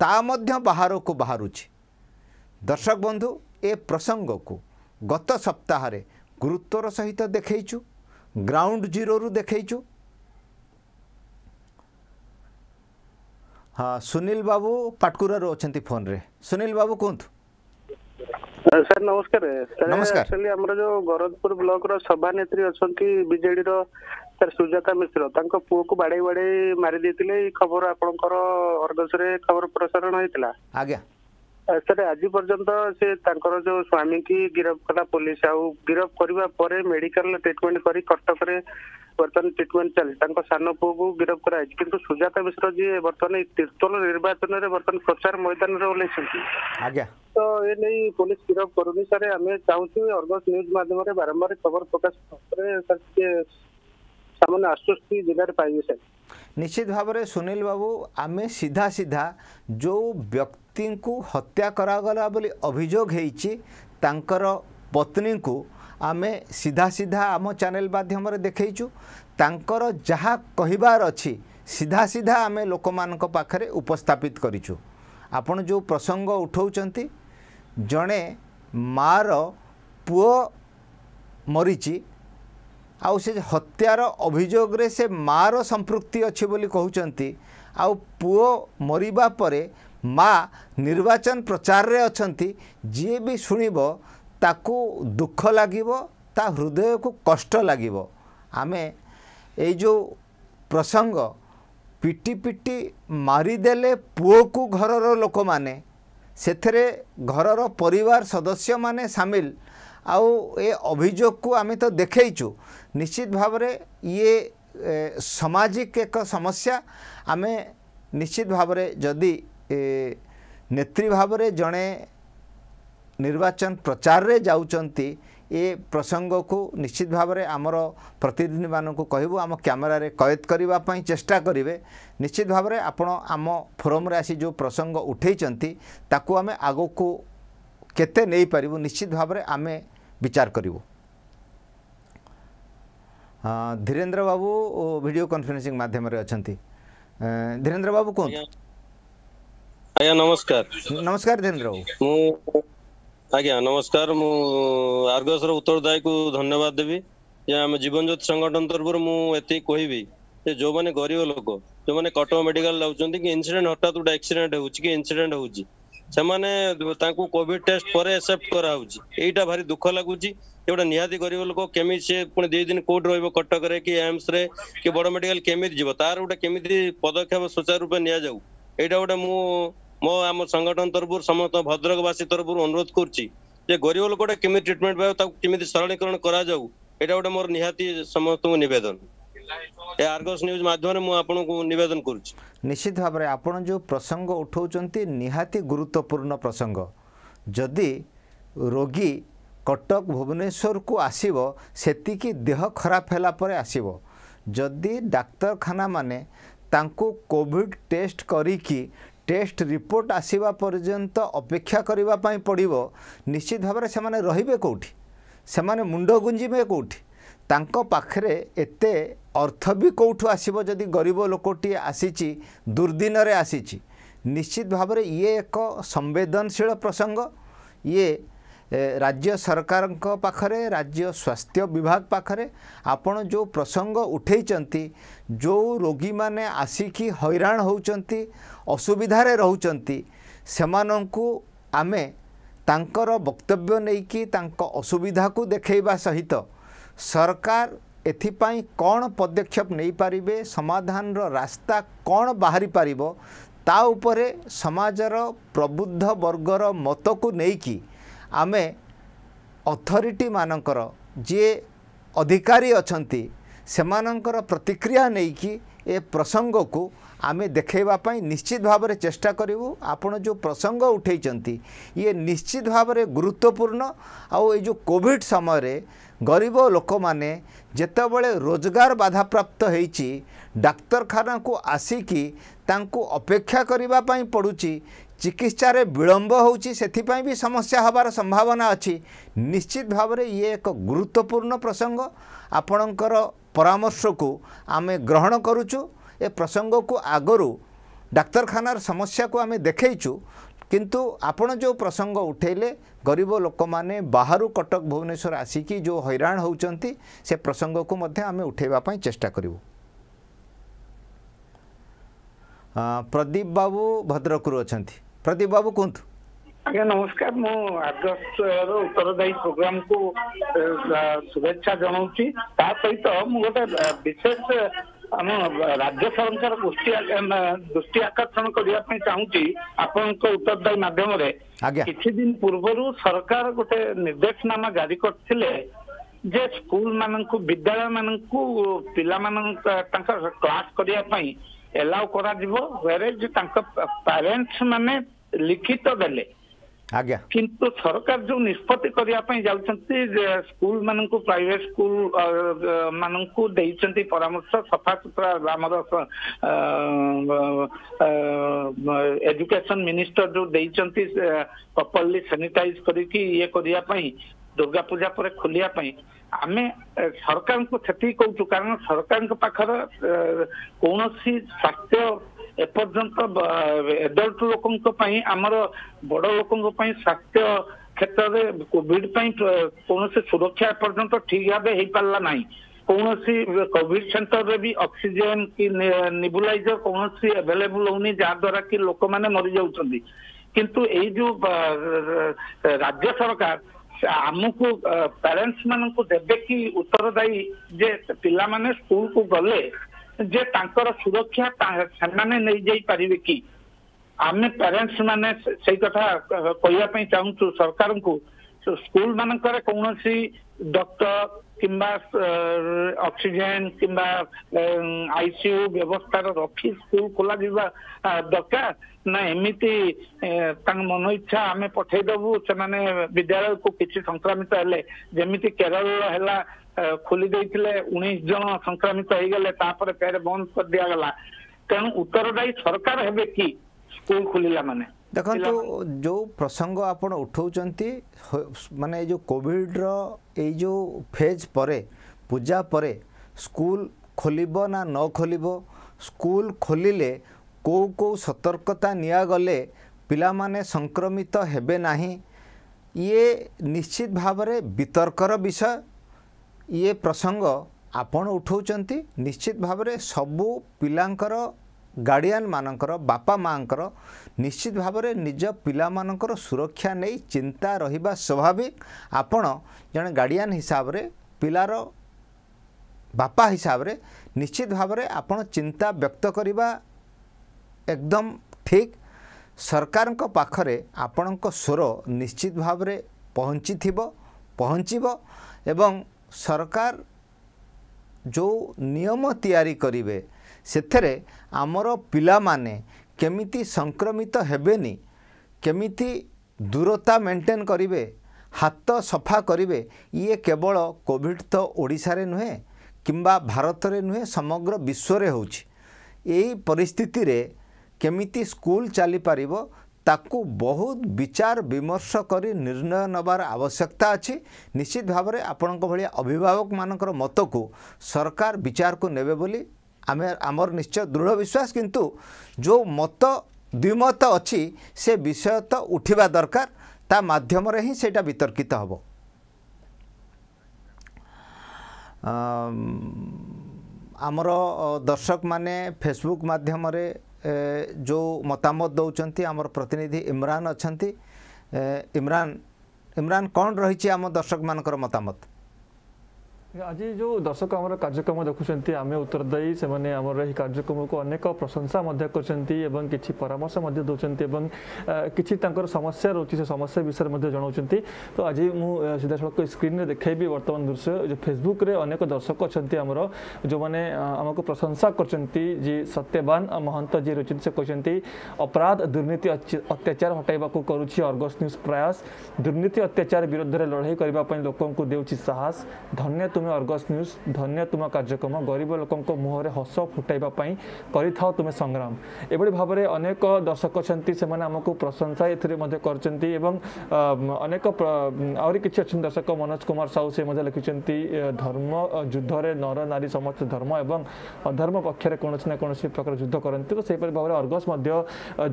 ତା ମଧ୍ୟ ବାହାରକୁ ବାହାରୁଛି ଦର୍ଶକ ବନ୍ଧୁ ଏ ପ୍ରସଙ୍ଗକୁ ଗତ ସପ୍ତାହରେ ଗୁରୁତ୍ୱର ସହିତ ଦେଖେଇଛୁ ग्राउंड जीरो देखु हाँ सुनील बाबू पाटकुरु अच्छा फोन रे सुनील बाबू कहतु ସାର୍ ନମସ୍କାର ଆକ୍ଚୁଆଲି ଆମର ଯୋଉ ଗରଦପୁର ବ୍ଲକର ସଭାନେତ୍ରୀ ଅଛନ୍ତି ବିଜେଡିର ସାର୍ ସୁଜାତା ମିଶ୍ର ତାଙ୍କ ପୁଅକୁ ବାଡ଼େଇ ବାଡ଼େଇ ମାରି ଦେଇଥିଲେ ଏଇ ଖବର ଆପଣଙ୍କର ଅର୍ଗସରେ ଖବର ପ୍ରସାରଣ ହେଇଥିଲା ଆଜ୍ଞା ସାର୍ ଆଜି ପର୍ଯ୍ୟନ୍ତ ସେ ତାଙ୍କର ଯୋଉ ସ୍ୱାମୀକି ଗିରଫ କଲା ପୋଲିସ ଆଉ ଗିରଫ କରିବା ପରେ ମେଡିକାଲ ଟ୍ରିଟମେଣ୍ଟ କରି କଟକରେ ବର୍ତ୍ତମାନ ଟ୍ରିଟମେଣ୍ଟ ଚାଲିଛି ତାଙ୍କ ସାନ ପୁଅକୁ ଗିରଫ କରାଯାଇଛି କିନ୍ତୁ ସୁଜାତା ମିଶ୍ର ଯିଏ ବର୍ତ୍ତମାନ ତିର୍ତ୍ତୋଲ ନିର୍ବାଚନରେ ବର୍ତ୍ତମାନ ପ୍ରଚାର ମୈଦାନରେ ଓହ୍ଲାଇଛନ୍ତି ତ ଏ ନେଇ ପୋଲିସ ଗିରଫ କରୁନି ସାର୍ ଆମେ ଚାହୁଁଛୁ ଅର୍ଗସ ନ୍ୟୁଜ ମାଧ୍ୟମରେ ବାରମ୍ବାର ଖବର ପ୍ରକାଶ ପରେ ସାର୍ ଟିକେ ତାମାନେ ଆଶ୍ୱସ୍ତି ଜିଲ୍ଲାରେ ପାଇବେ ସାର୍ ନିଶ୍ଚିତ ଭାବରେ ସୁନୀଲ ବାବୁ ଆମେ ସିଧା ସିଧା ଯେଉଁ ବ୍ୟକ୍ତିଙ୍କୁ ହତ୍ୟା କରାଗଲା ବୋଲି ଅଭିଯୋଗ ହେଇଛି ତାଙ୍କର ପତ୍ନୀଙ୍କୁ ଆମେ ସିଧା ସିଧା ଆମ ଚ୍ୟାନେଲ ମାଧ୍ୟମରେ ଦେଖେଇଛୁ ତାଙ୍କର ଯାହା କହିବାର ଅଛି ସିଧା ସିଧା ଆମେ ଲୋକମାନଙ୍କ ପାଖରେ ଉପସ୍ଥାପିତ କରିଛୁ ଆପଣ ଯେଉଁ ପ୍ରସଙ୍ଗ ଉଠାଉଛନ୍ତି ଜଣେ ମାଆର ପୁଅ ମରିଛି ଆଉ ସେ ହତ୍ୟାର ଅଭିଯୋଗରେ ସେ ମାଆର ସମ୍ପୃକ୍ତି ଅଛି ବୋଲି କହୁଛନ୍ତି ଆଉ ପୁଅ ମରିବା ପରେ ମା ନିର୍ବାଚନ ପ୍ରଚାରରେ ଅଛନ୍ତି ଯିଏ ବି ଶୁଣିବ ତାକୁ ଦୁଃଖ ଲାଗିବ ତା ହୃଦୟକୁ କଷ୍ଟ ଲାଗିବ ଆମେ ଏଇ ଯେଉଁ ପ୍ରସଙ୍ଗ ପିଟି ପିଟି ମାରିଦେଲେ ପୁଅକୁ ଘରର ଲୋକମାନେ ସେଥିରେ ଘରର ପରିବାର ସଦସ୍ୟମାନେ ସାମିଲ ଆଉ ଏ ଅଭିଯୋଗକୁ ଆମେ ତ ଦେଖେଇଛୁ ନିଶ୍ଚିତ ଭାବରେ ଇଏ ସାମାଜିକ ଏକ ସମସ୍ୟା ଆମେ ନିଶ୍ଚିତ ଭାବରେ ଯଦି ନେତ୍ରୀ ଭାବରେ ଜଣେ ନିର୍ବାଚନ ପ୍ରଚାରରେ ଯାଉଛନ୍ତି ଏ ପ୍ରସଙ୍ଗକୁ ନିଶ୍ଚିତ ଭାବରେ ଆମର ପ୍ରତିନିଧିମାନଙ୍କୁ କହିବୁ ଆମ କ୍ୟାମେରାରେ କଏଦ କରିବା ପାଇଁ ଚେଷ୍ଟା କରିବେ ନିଶ୍ଚିତ ଭାବରେ ଆପଣ ଆମ ଫୋରମ୍ରେ ଆସି ଯେଉଁ ପ୍ରସଙ୍ଗ ଉଠାଇଛନ୍ତି ତାକୁ ଆମେ ଆଗକୁ କେତେ ନେଇପାରିବୁ ନିଶ୍ଚିତ ଭାବରେ ଆମେ विचार करिवो आ धीरेंद्र बाबू वीडियो कॉन्फ्रेंसिंग माध्यम रे अछंती धीरेंद्र बाबू कोन आयआ नमस्कार नमस्कार धीरेंद्र म आ गया नमस्कार म अर्गोस को धन्यवाद देबी जे हम जीवन ज्योत संगठन तरपुर म एती कोहीबी जो माने गरीबो लोग जे माने कटो मेडिकल लाउछंती कि इंसिडेंट हट्टातुड एक्सीडेंट होउछ कि इंसिडेंट होउछ ସେମାନେ ତାଙ୍କୁ କୋଭିଡ ଟେଷ୍ଟ ପରେ ଏକ୍ସେପ୍ଟ କରାହଉଛି ଏଇଟା ଭାରି ଦୁଃଖ ଲାଗୁଛି ଯୋଉଟା ନିହାତି ଗରିବ ଲୋକ କେମିତି ସେ ପୁଣି ଦୁଇ ଦିନ କୋଉଠି ରହିବ କଟକରେ କି ଏମ୍ସରେ କି ବଡ ମେଡିକାଲ କେମିତି ଯିବ ତାର ଗୋଟେ କେମିତି ପଦକ୍ଷେପ ସୁଚାରୁ ରୂପେ ନିଆଯାଉ ଏଇଟା ଗୋଟେ ମୁଁ ମୋ ଆମ ସଂଗଠନ ତରଫରୁ ସମସ୍ତ ଭଦ୍ରକବାସୀ ତରଫରୁ ଅନୁରୋଧ କରୁଛି ଯେ ଗରିବ ଲୋକଟା କେମିତି ଟ୍ରିଟମେଣ୍ଟ ପାଇବ ତାକୁ କେମିତି ସରଳୀକରଣ କରାଯାଉ ଏଇଟା ଗୋଟେ ମୋର ନିହାତି ସମସ୍ତଙ୍କୁ ନିବେଦନ ଏ ଆର୍ଗସ୍ ନ୍ୟୁଜ୍ ମାଧ୍ୟମରେ ମୁଁ ଆପଣଙ୍କୁ ନିବେଦନ କରୁଛି ନିଶ୍ଚିତ ଭାବରେ ଆପଣ ଯେଉଁ ପ୍ରସଙ୍ଗ ଉଠାଉଛନ୍ତି ନିହାତି ଗୁରୁତ୍ୱପୂର୍ଣ୍ଣ ପ୍ରସଙ୍ଗ ଯଦି ରୋଗୀ କଟକ ଭୁବନେଶ୍ୱରକୁ ଆସିବ ସେତିକି ଦେହ ଖରାପ ହେଲା ପରେ ଆସିବ ଯଦି ଡାକ୍ତରଖାନାମାନେ ତାଙ୍କୁ କୋଭିଡ଼ ଟେଷ୍ଟ କରିକି ଟେଷ୍ଟ ରିପୋର୍ଟ ଆସିବା ପର୍ଯ୍ୟନ୍ତ ଅପେକ୍ଷା କରିବା ପାଇଁ ପଡ଼ିବ ନିଶ୍ଚିତ ଭାବରେ ସେମାନେ ରହିବେ କେଉଁଠି ସେମାନେ ମୁଣ୍ଡ ଗୁଞ୍ଜିବେ କେଉଁଠି ତାଙ୍କ ପାଖରେ ଏତେ ଅର୍ଥ ବି କେଉଁଠୁ ଆସିବ ଯଦି ଗରିବ ଲୋକଟିଏ ଆସିଛି ଦୁର୍ଦିନରେ ଆସିଛି ନିଶ୍ଚିତ ଭାବରେ ଇଏ ଏକ ସମ୍ବେଦନଶୀଳ ପ୍ରସଙ୍ଗ ଇଏ ରାଜ୍ୟ ସରକାରଙ୍କ ପାଖରେ ରାଜ୍ୟ ସ୍ୱାସ୍ଥ୍ୟ ବିଭାଗ ପାଖରେ ଆପଣ ଯେଉଁ ପ୍ରସଙ୍ଗ ଉଠାଇଛନ୍ତି ଯେଉଁ ରୋଗୀମାନେ ଆସିକି ହଇରାଣ ହେଉଛନ୍ତି ଅସୁବିଧାରେ ରହୁଛନ୍ତି ସେମାନଙ୍କୁ ଆମେ ତାଙ୍କର ବକ୍ତବ୍ୟ ନେଇକି ତାଙ୍କ ଅସୁବିଧାକୁ ଦେଖେଇବା ସହିତ ସରକାର ଏଥିପାଇଁ କ'ଣ ପଦକ୍ଷେପ ନେଇପାରିବେ ସମାଧାନର ରାସ୍ତା କ'ଣ ବାହାରିପାରିବ ତା ଉପରେ ସମାଜର ପ୍ରବୁଦ୍ଧ ବର୍ଗର ମତକୁ ନେଇକି ଆମେ ଅଥରିଟିମାନଙ୍କର ଯିଏ ଅଧିକାରୀ ଅଛନ୍ତି ସେମାନଙ୍କର ପ୍ରତିକ୍ରିୟା ନେଇକି ଏ ପ୍ରସଙ୍ଗକୁ ଆମେ ଦେଖେଇବା ପାଇଁ ନିଶ୍ଚିତ ଭାବରେ ଚେଷ୍ଟା କରିବୁ ଆପଣ ଯେଉଁ ପ୍ରସଙ୍ଗ ଉଠାଇଛନ୍ତି ଇଏ ନିଶ୍ଚିତ ଭାବରେ ଗୁରୁତ୍ୱପୂର୍ଣ୍ଣ ଆଉ ଏଇ ଯେଉଁ କୋଭିଡ଼ ସମୟରେ ଗରିବ ଲୋକମାନେ ଯେତେବେଳେ ରୋଜଗାର ବାଧାପ୍ରାପ୍ତ ହୋଇଛି ଡାକ୍ତରଖାନାକୁ ଆସିକି ତାଙ୍କୁ ଅପେକ୍ଷା କରିବା ପାଇଁ ପଡ଼ୁଛି ଚିକିତ୍ସାରେ ବିଳମ୍ବ ହେଉଛି ସେଥିପାଇଁ ବି ସମସ୍ୟା ହେବାର ସମ୍ଭାବନା ଅଛି ନିଶ୍ଚିତ ଭାବରେ ଇଏ ଏକ ଗୁରୁତ୍ୱପୂର୍ଣ୍ଣ ପ୍ରସଙ୍ଗ ଆପଣଙ୍କର ପରାମର୍ଶକୁ ଆମେ ଗ୍ରହଣ କରୁଛୁ ଏ ପ୍ରସଙ୍ଗକୁ ଆଗରୁ ଡାକ୍ତରଖାନାର ସମସ୍ୟାକୁ ଆମେ ଦେଖେଇଛୁ କିନ୍ତୁ ଆପଣ ଯେଉଁ ପ୍ରସଙ୍ଗ ଉଠାଇଲେ ଗରିବ ଲୋକମାନେ ବାହାରୁ କଟକ ଭୁବନେଶ୍ୱର ଆସିକି ଯେଉଁ ହଇରାଣ ହେଉଛନ୍ତି ସେ ପ୍ରସଙ୍ଗକୁ ମଧ୍ୟ ଆମେ ଉଠାଇବା ପାଇଁ ଚେଷ୍ଟା କରିବୁ ପ୍ରଦୀପ ବାବୁ ଭଦ୍ରକରୁ ଅଛନ୍ତି ପ୍ରଦୀପ ବାବୁ କୁହନ୍ତୁ ଆଜ୍ଞା ନମସ୍କାର ମୁଁ ଆର୍ଗସ୍ର ଉତ୍ତରଦାୟୀ ପ୍ରୋଗ୍ରାମକୁ ଶୁଭେଚ୍ଛା ଜଣାଉଛି ତା ସହିତ ମୁଁ ଗୋଟେ ବିଶେଷ ଆମ ରାଜ୍ୟ ସରକାର ଦୃଷ୍ଟି ଦୃଷ୍ଟି ଆକର୍ଷଣ କରିବା ପାଇଁ ଚାହୁଁଛି ଆପଣଙ୍କ ଉତ୍ତରଦାୟୀ ମାଧ୍ୟମରେ କିଛି ଦିନ ପୂର୍ବରୁ ସରକାର ଗୋଟେ ନିର୍ଦ୍ଦେଶନାମା ଜାରି କରିଥିଲେ ଯେ ସ୍କୁଲ ମାନଙ୍କୁ ବିଦ୍ୟାଳୟ ମାନଙ୍କୁ ପିଲାମାନଙ୍କ ତାଙ୍କର କ୍ଲାସ କରିବା ପାଇଁ ଏଲାଉ କରାଯିବ ତାଙ୍କ ପ୍ୟାରେଣ୍ଟସ୍ ମାନେ ଲିଖିତ ଦେଲେ କିନ୍ତୁ ସରକାର ଯୋଉ ନିଷ୍ପତ୍ତି କରିବା ପାଇଁ ଯାଉଛନ୍ତି ସ୍କୁଲ ମାନଙ୍କୁ ପ୍ରାଇଭେଟ ସ୍କୁଲ ମାନଙ୍କୁ ଦେଇଛନ୍ତି ପରାମର୍ଶ ସଫା ସୁତୁରା ଆମର ଏଜୁକେସନ ମିନିଷ୍ଟର ଯୋଉ ଦେଇଛନ୍ତି ପ୍ରପରଲି ସାନିଟାଇଜ କରିକି ଇଏ କରିବା ପାଇଁ ଦୁର୍ଗା ପୂଜା ପରେ ଖୋଲିବା ପାଇଁ ଆମେ ସରକାରଙ୍କୁ ସେତିକି କହୁଛୁ କାରଣ ସରକାରଙ୍କ ପାଖରେ କୌଣସି ସ୍ୱାସ୍ଥ୍ୟ ଏପର୍ଯ୍ୟନ୍ତ ଏଡଲ୍ଟ ଲୋକଙ୍କ ପାଇଁ ଆମର ବଡ ଲୋକଙ୍କ ପାଇଁ ସ୍ୱାସ୍ଥ୍ୟ କ୍ଷେତ୍ରରେ କୋଭିଡ ପାଇଁ କୌଣସି ସୁରକ୍ଷା ଏପର୍ଯ୍ୟନ୍ତ ଠିକ ଭାବେ ହେଇପାରିଲା ନାହିଁ କୌଣସି କୋଭିଡ ସେଣ୍ଟରରେ ବି ଅକ୍ସିଜେନ କି ନିବୁଲାଇଜର କୌଣସି ଆଭେଲେବୁଲ ହଉନି ଯାହାଦ୍ୱାରା କି ଲୋକମାନେ ମରିଯାଉଛନ୍ତି କିନ୍ତୁ ଏଇ ଯୋଉ ରାଜ୍ୟ ସରକାର ଆମକୁ ପ୍ୟାରେଣ୍ଟସ ମାନଙ୍କୁ ଦେବେ କି ଉତ୍ତରଦାୟୀ ଯେ ପିଲାମାନେ ସ୍କୁଲକୁ ଗଲେ ଯେ ତାଙ୍କର ସୁରକ୍ଷା ସେମାନେ ନେଇଯାଇ ପାରିବେ କି ଆମେ ପ୍ୟାରେଣ୍ଟସ୍ ମାନେ ସେଇ କଥା କହିବା ପାଇଁ ଚାହୁଁଛୁ ସରକାରଙ୍କୁ ସ୍କୁଲ ମାନଙ୍କରେ କୌଣସି ଡକ୍ଟର କିମ୍ବା ଅକ୍ସିଜେନ କିମ୍ବା ଆଇସିୟୁ ବ୍ୟବସ୍ଥାର ରଖି ସ୍କୁଲ ଖୋଲାଯିବା ଦରକାର ନା ଏମିତି ତାଙ୍କ ମନ ଇଚ୍ଛା ଆମେ ପଠେଇଦବୁ ସେମାନେ ବିଦ୍ୟାଳୟକୁ କିଛି ସଂକ୍ରମିତ ହେଲେ ଯେମିତି କେରଳ ହେଲା खो उहाँ संक्रमित बन्द उत्तर स्कुल खोलि देख प्रसङ्ग आउँछ मोभिड र यो जो फेज पर पूजा पर स्कुल खोलिना नखोलब स्कुल खोलि को सतर्कता नियागले पहिला संक्रमित हे नै इए निश्चित भावना वितर्कर विषय ଇଏ ପ୍ରସଙ୍ଗ ଆପଣ ଉଠାଉଛନ୍ତି ନିଶ୍ଚିତ ଭାବରେ ସବୁ ପିଲାଙ୍କର ଗାର୍ଡ଼ିଆନ୍ ମାନଙ୍କର ବାପା ମାଆଙ୍କର ନିଶ୍ଚିତ ଭାବରେ ନିଜ ପିଲାମାନଙ୍କର ସୁରକ୍ଷା ନେଇ ଚିନ୍ତା ରହିବା ସ୍ୱାଭାବିକ ଆପଣ ଜଣେ ଗାର୍ଡ଼ିଆନ୍ ହିସାବରେ ପିଲାର ବାପା ହିସାବରେ ନିଶ୍ଚିତ ଭାବରେ ଆପଣ ଚିନ୍ତା ବ୍ୟକ୍ତ କରିବା ଏକଦମ୍ ଠିକ୍ ସରକାରଙ୍କ ପାଖରେ ଆପଣଙ୍କ ସ୍ୱର ନିଶ୍ଚିତ ଭାବରେ ପହଞ୍ଚିଥିବ ପହଞ୍ଚିବ ଏବଂ ସରକାର ଯେଉଁ ନିୟମ ତିଆରି କରିବେ ସେଥିରେ ଆମର ପିଲାମାନେ କେମିତି ସଂକ୍ରମିତ ହେବେନି କେମିତି ଦୂରତା ମେଣ୍ଟେନ୍ କରିବେ ହାତ ସଫା କରିବେ ଇଏ କେବଳ କୋଭିଡ଼ ତ ଓଡ଼ିଶାରେ ନୁହେଁ କିମ୍ବା ଭାରତରେ ନୁହେଁ ସମଗ୍ର ବିଶ୍ୱରେ ହେଉଛି ଏଇ ପରିସ୍ଥିତିରେ କେମିତି ସ୍କୁଲ ଚାଲିପାରିବ ତାକୁ ବହୁତ ବିଚାର ବିମର୍ଶ କରି ନିର୍ଣ୍ଣୟ ନେବାର ଆବଶ୍ୟକତା ଅଛି ନିଶ୍ଚିତ ଭାବରେ ଆପଣଙ୍କ ଭଳିଆ ଅଭିଭାବକମାନଙ୍କର ମତକୁ ସରକାର ବିଚାରକୁ ନେବେ ବୋଲି ଆମେ ଆମର ନିଶ୍ଚୟ ଦୃଢ଼ ବିଶ୍ୱାସ କିନ୍ତୁ ଯେଉଁ ମତ ଦ୍ୱିମତ ଅଛି ସେ ବିଷୟ ତ ଉଠିବା ଦରକାର ତା ମାଧ୍ୟମରେ ହିଁ ସେଇଟା ବିତର୍କିତ ହେବ ଆମର ଦର୍ଶକମାନେ ଫେସବୁକ୍ ମାଧ୍ୟମରେ जो मतामत दौरान आम प्रतिनिधि इमरान अच्छा इमरान इमरान कौन रही आम दर्शक मान मतामत आज जो दर्शक आम कार्यक्रम देखुंट आम उत्तरदायी से कार्यक्रम को अनेक प्रशंसा कर कि समस्या रोचे से समस्या विषय में जनाऊँ तो आज मुझे सीधा सड़क स्क्रीन में देखेबी बर्तमान दृश्य जो फेसबुक अनेक दर्शक अच्छा जो मैंने आमको प्रशंसा कर सत्यवान महंत जी रही से कहते अपराध दुर्नीति अत्याचार हटावा को करुच्ची प्रयास दुर्नीति अत्याचार विरोध में लड़ाई करने लोक देहास धन्य ତୁମେ ଅର୍ଗସ୍ ନ୍ୟୁଜ୍ ଧନ୍ୟ ତୁମ କାର୍ଯ୍ୟକ୍ରମ ଗରିବ ଲୋକଙ୍କ ମୁହଁରେ ହସ ଫୁଟାଇବା ପାଇଁ କରିଥାଉ ତୁମେ ସଂଗ୍ରାମ ଏଭଳି ଭାବରେ ଅନେକ ଦର୍ଶକ ଅଛନ୍ତି ସେମାନେ ଆମକୁ ପ୍ରଶଂସା ଏଥିରେ ମଧ୍ୟ କରିଛନ୍ତି ଏବଂ ଅନେକ ଆହୁରି କିଛି ଅଛନ୍ତି ଦର୍ଶକ ମନୋଜ କୁମାର ସାହୁ ସେ ମଧ୍ୟ ଲେଖିଛନ୍ତି ଧର୍ମ ଯୁଦ୍ଧରେ ନର ନାରୀ ସମସ୍ତେ ଧର୍ମ ଏବଂ ଅଧର୍ମ ପକ୍ଷରେ କୌଣସି ନା କୌଣସି ପ୍ରକାର ଯୁଦ୍ଧ କରନ୍ତି ତ ସେହିପରି ଭାବରେ ଅର୍ଗସ୍ ମଧ୍ୟ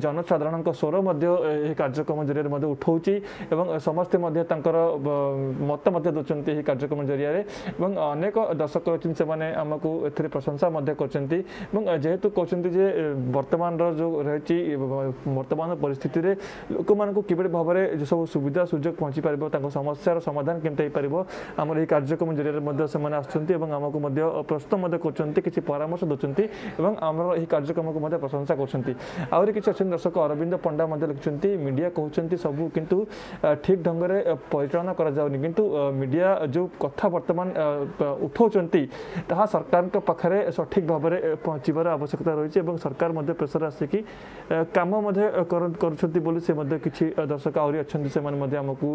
ଜନସାଧାରଣଙ୍କ ସ୍ୱର ମଧ୍ୟ ଏହି କାର୍ଯ୍ୟକ୍ରମ ଜରିଆରେ ମଧ୍ୟ ଉଠାଉଛି ଏବଂ ସମସ୍ତେ ମଧ୍ୟ ତାଙ୍କର ମତ ମଧ୍ୟ ଦେଉଛନ୍ତି ଏହି କାର୍ଯ୍ୟକ୍ରମ ଜରିଆରେ এবং অনেক দর্শক রয়েছেন সেমানে আমাকে এতে প্রশংসা মধ্যে করছেন এবং যেহেতু কৌন যে বর্তমানর যে রয়েছে বর্তমান পরিস্থিতিতে লোকমানক কিভাবে ভাবে সব সুবিধা সুযোগ পৌঁছি পারিব তাঙ্ক সমস্যার সমাধান কেমতি হইপারিব আমার এই কার্যক্রম জরিয়ারে মধ্যে সেমানে আসছন্তি এবং আমাকে মধ্যে প্রশ্ন মধ্যে করছন্তি কিছু পরামর্শ দছন্তি এবং আমার এই কার্যক্রমকে মধ্যে প্রশংসা করছন্তি আহরি কিছু আছেন দর্শক অরবিন্দ পণ্ডা মধ্যে লিখছন্তি মিডিয়া কহুছন্তি সবু কিন্তু ঠিক ঢঙ্গরে পরিচালনা করা যাওনি কিন্তু মিডিয়া যে কথা বর্তমান ଉଠାଉଛନ୍ତି ତାହା ସରକାରଙ୍କ ପାଖରେ ସଠିକ୍ ଭାବରେ ପହଞ୍ଚିବାର ଆବଶ୍ୟକତା ରହିଛି ଏବଂ ସରକାର ମଧ୍ୟ ପ୍ରେସର ଆସିକି କାମ ମଧ୍ୟ କରୁଛନ୍ତି ବୋଲି ସେ ମଧ୍ୟ କିଛି ଦର୍ଶକ ଆହୁରି ଅଛନ୍ତି ସେମାନେ ମଧ୍ୟ ଆମକୁ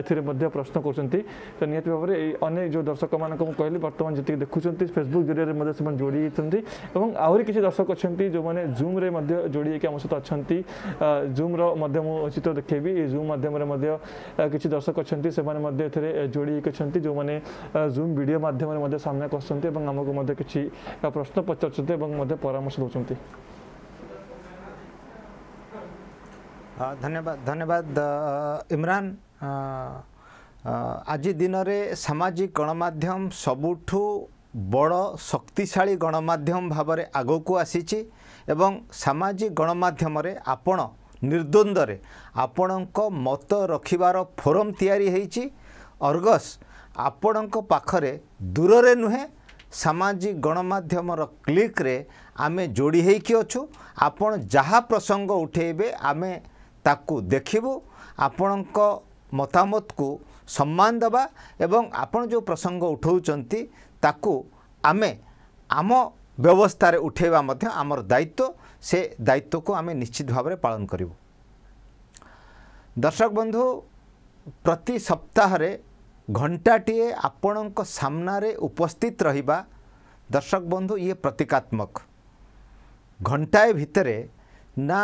ଏଥିରେ ମଧ୍ୟ ପ୍ରଶ୍ନ କରୁଛନ୍ତି ତ ନିହାତି ଭାବରେ ଏଇ ଅନେକ ଯେଉଁ ଦର୍ଶକମାନଙ୍କୁ ମୁଁ କହିଲି ବର୍ତ୍ତମାନ ଯେତିକି ଦେଖୁଛନ୍ତି ଫେସବୁକ୍ ଜରିଆରେ ମଧ୍ୟ ସେମାନେ ଯୋଡ଼ି ହୋଇଛନ୍ତି ଏବଂ ଆହୁରି କିଛି ଦର୍ଶକ ଅଛନ୍ତି ଯେଉଁମାନେ ଜୁମ୍ରେ ମଧ୍ୟ ଯୋଡ଼ି ହୋଇକି ଆମ ସହିତ ଅଛନ୍ତି ଜୁମ୍ର ମଧ୍ୟ ମୁଁ ଚିତ୍ର ଦେଖେଇବି ଜୁମ୍ ମାଧ୍ୟମରେ ମଧ୍ୟ କିଛି ଦର୍ଶକ ଅଛନ୍ତି ସେମାନେ ମଧ୍ୟ ଏଥିରେ ଯୋଡ଼ି ହୋଇକି ଅଛନ୍ତି ଯେଉଁମାନେ ଜୁମ୍ ଭିଡ଼ିଓ ମାଧ୍ୟମରେ ମଧ୍ୟ ସାମ୍ନାକୁ ଆସୁଛନ୍ତି ଏବଂ ଆମକୁ ମଧ୍ୟ କିଛି ପ୍ରଶ୍ନ ପଚାରୁଛନ୍ତି ଏବଂ ମଧ୍ୟ ପରାମର୍ଶ ଦେଉଛନ୍ତି ଧନ୍ୟବାଦ ଧନ୍ୟବାଦ ଇମ୍ରାନ୍ ଆଜି ଦିନରେ ସାମାଜିକ ଗଣମାଧ୍ୟମ ସବୁଠୁ ବଡ଼ ଶକ୍ତିଶାଳୀ ଗଣମାଧ୍ୟମ ଭାବରେ ଆଗକୁ ଆସିଛି ଏବଂ ସାମାଜିକ ଗଣମାଧ୍ୟମରେ ଆପଣ ନିର୍ଦ୍ୱନ୍ଦ୍ୱରେ ଆପଣଙ୍କ ମତ ରଖିବାର ଫୋରମ୍ ତିଆରି ହୋଇଛି ଅର୍ଗସ୍ ଆପଣଙ୍କ ପାଖରେ ଦୂରରେ ନୁହେଁ ସାମାଜିକ ଗଣମାଧ୍ୟମର କ୍ଲିକ୍ରେ ଆମେ ଯୋଡ଼ି ହେଇକି ଅଛୁ ଆପଣ ଯାହା ପ୍ରସଙ୍ଗ ଉଠାଇବେ ଆମେ ତାକୁ ଦେଖିବୁ ଆପଣଙ୍କ ମତାମତକୁ ସମ୍ମାନ ଦେବା ଏବଂ ଆପଣ ଯେଉଁ ପ୍ରସଙ୍ଗ ଉଠାଉଛନ୍ତି ତାକୁ ଆମେ ଆମ ବ୍ୟବସ୍ଥାରେ ଉଠାଇବା ମଧ୍ୟ ଆମର ଦାୟିତ୍ୱ ସେ ଦାୟିତ୍ୱକୁ ଆମେ ନିଶ୍ଚିତ ଭାବରେ ପାଳନ କରିବୁ ଦର୍ଶକ ବନ୍ଧୁ ପ୍ରତି ସପ୍ତାହରେ ଘଣ୍ଟାଟିଏ ଆପଣଙ୍କ ସାମ୍ନାରେ ଉପସ୍ଥିତ ରହିବା ଦର୍ଶକ ବନ୍ଧୁ ଇଏ ପ୍ରତୀକାତ୍ମକ ଘଣ୍ଟାଏ ଭିତରେ ନା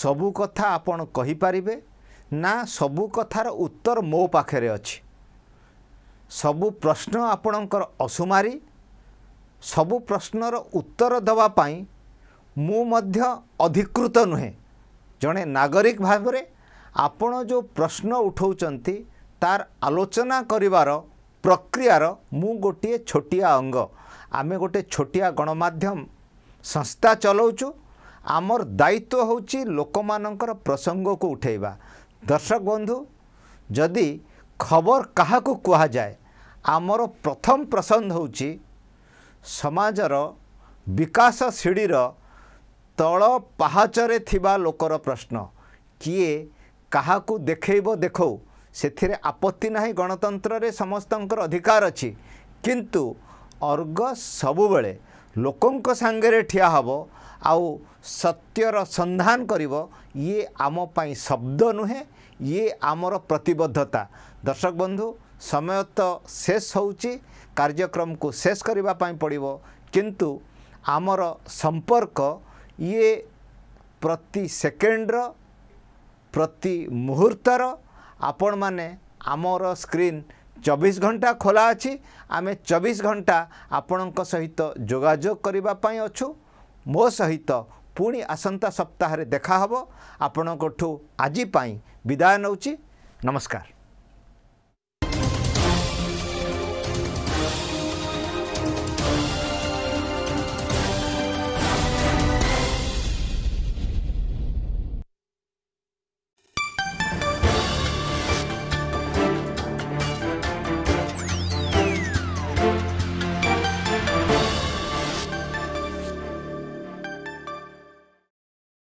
ସବୁ କଥା ଆପଣ କହିପାରିବେ ନା ସବୁ କଥାର ଉତ୍ତର ମୋ ପାଖରେ ଅଛି ସବୁ ପ୍ରଶ୍ନ ଆପଣଙ୍କର ଅସୁମାରୀ ସବୁ ପ୍ରଶ୍ନର ଉତ୍ତର ଦେବା ପାଇଁ ମୁଁ ମଧ୍ୟ ଅଧିକୃତ ନୁହେଁ ଜଣେ ନାଗରିକ ଭାବରେ ଆପଣ ଯେଉଁ ପ୍ରଶ୍ନ ଉଠାଉଛନ୍ତି ତାର ଆଲୋଚନା କରିବାର ପ୍ରକ୍ରିୟାର ମୁଁ ଗୋଟିଏ ଛୋଟିଆ ଅଙ୍ଗ ଆମେ ଗୋଟିଏ ଛୋଟିଆ ଗଣମାଧ୍ୟମ ସଂସ୍ଥା ଚଲାଉଛୁ ଆମର ଦାୟିତ୍ୱ ହେଉଛି ଲୋକମାନଙ୍କର ପ୍ରସଙ୍ଗକୁ ଉଠାଇବା ଦର୍ଶକ ବନ୍ଧୁ ଯଦି ଖବର କାହାକୁ କୁହାଯାଏ ଆମର ପ୍ରଥମ ପସନ୍ଦ ହେଉଛି ସମାଜର ବିକାଶ ଶିଢ଼ିର ତଳ ପାହାଚରେ ଥିବା ଲୋକର ପ୍ରଶ୍ନ କିଏ କାହାକୁ ଦେଖେଇବ ଦେଖଉ ସେଥିରେ ଆପତ୍ତି ନାହିଁ ଗଣତନ୍ତ୍ରରେ ସମସ୍ତଙ୍କର ଅଧିକାର ଅଛି କିନ୍ତୁ ଅର୍ଗ ସବୁବେଳେ ଲୋକଙ୍କ ସାଙ୍ଗରେ ଠିଆ ହେବ ଆଉ ସତ୍ୟର ସନ୍ଧାନ କରିବ ଇଏ ଆମ ପାଇଁ ଶବ୍ଦ ନୁହେଁ ଇଏ ଆମର ପ୍ରତିବଦ୍ଧତା ଦର୍ଶକ ବନ୍ଧୁ ସମୟ ତ ଶେଷ ହେଉଛି କାର୍ଯ୍ୟକ୍ରମକୁ ଶେଷ କରିବା ପାଇଁ ପଡ଼ିବ କିନ୍ତୁ ଆମର ସମ୍ପର୍କ ଇଏ ପ୍ରତି ସେକେଣ୍ଡର ପ୍ରତି ମୁହୂର୍ତ୍ତର ଆପଣ ମାନେ ଆମର ସ୍କ୍ରିନ୍ ଚବିଶ ଘଣ୍ଟା ଖୋଲା ଅଛି ଆମେ ଚବିଶ ଘଣ୍ଟା ଆପଣଙ୍କ ସହିତ ଯୋଗାଯୋଗ କରିବା ପାଇଁ ଅଛୁ ମୋ ସହିତ ପୁଣି ଆସନ୍ତା ସପ୍ତାହରେ ଦେଖା ହେବ ଆପଣଙ୍କଠୁ ଆଜି ପାଇଁ ବିଦାୟ ନେଉଛି ନମସ୍କାର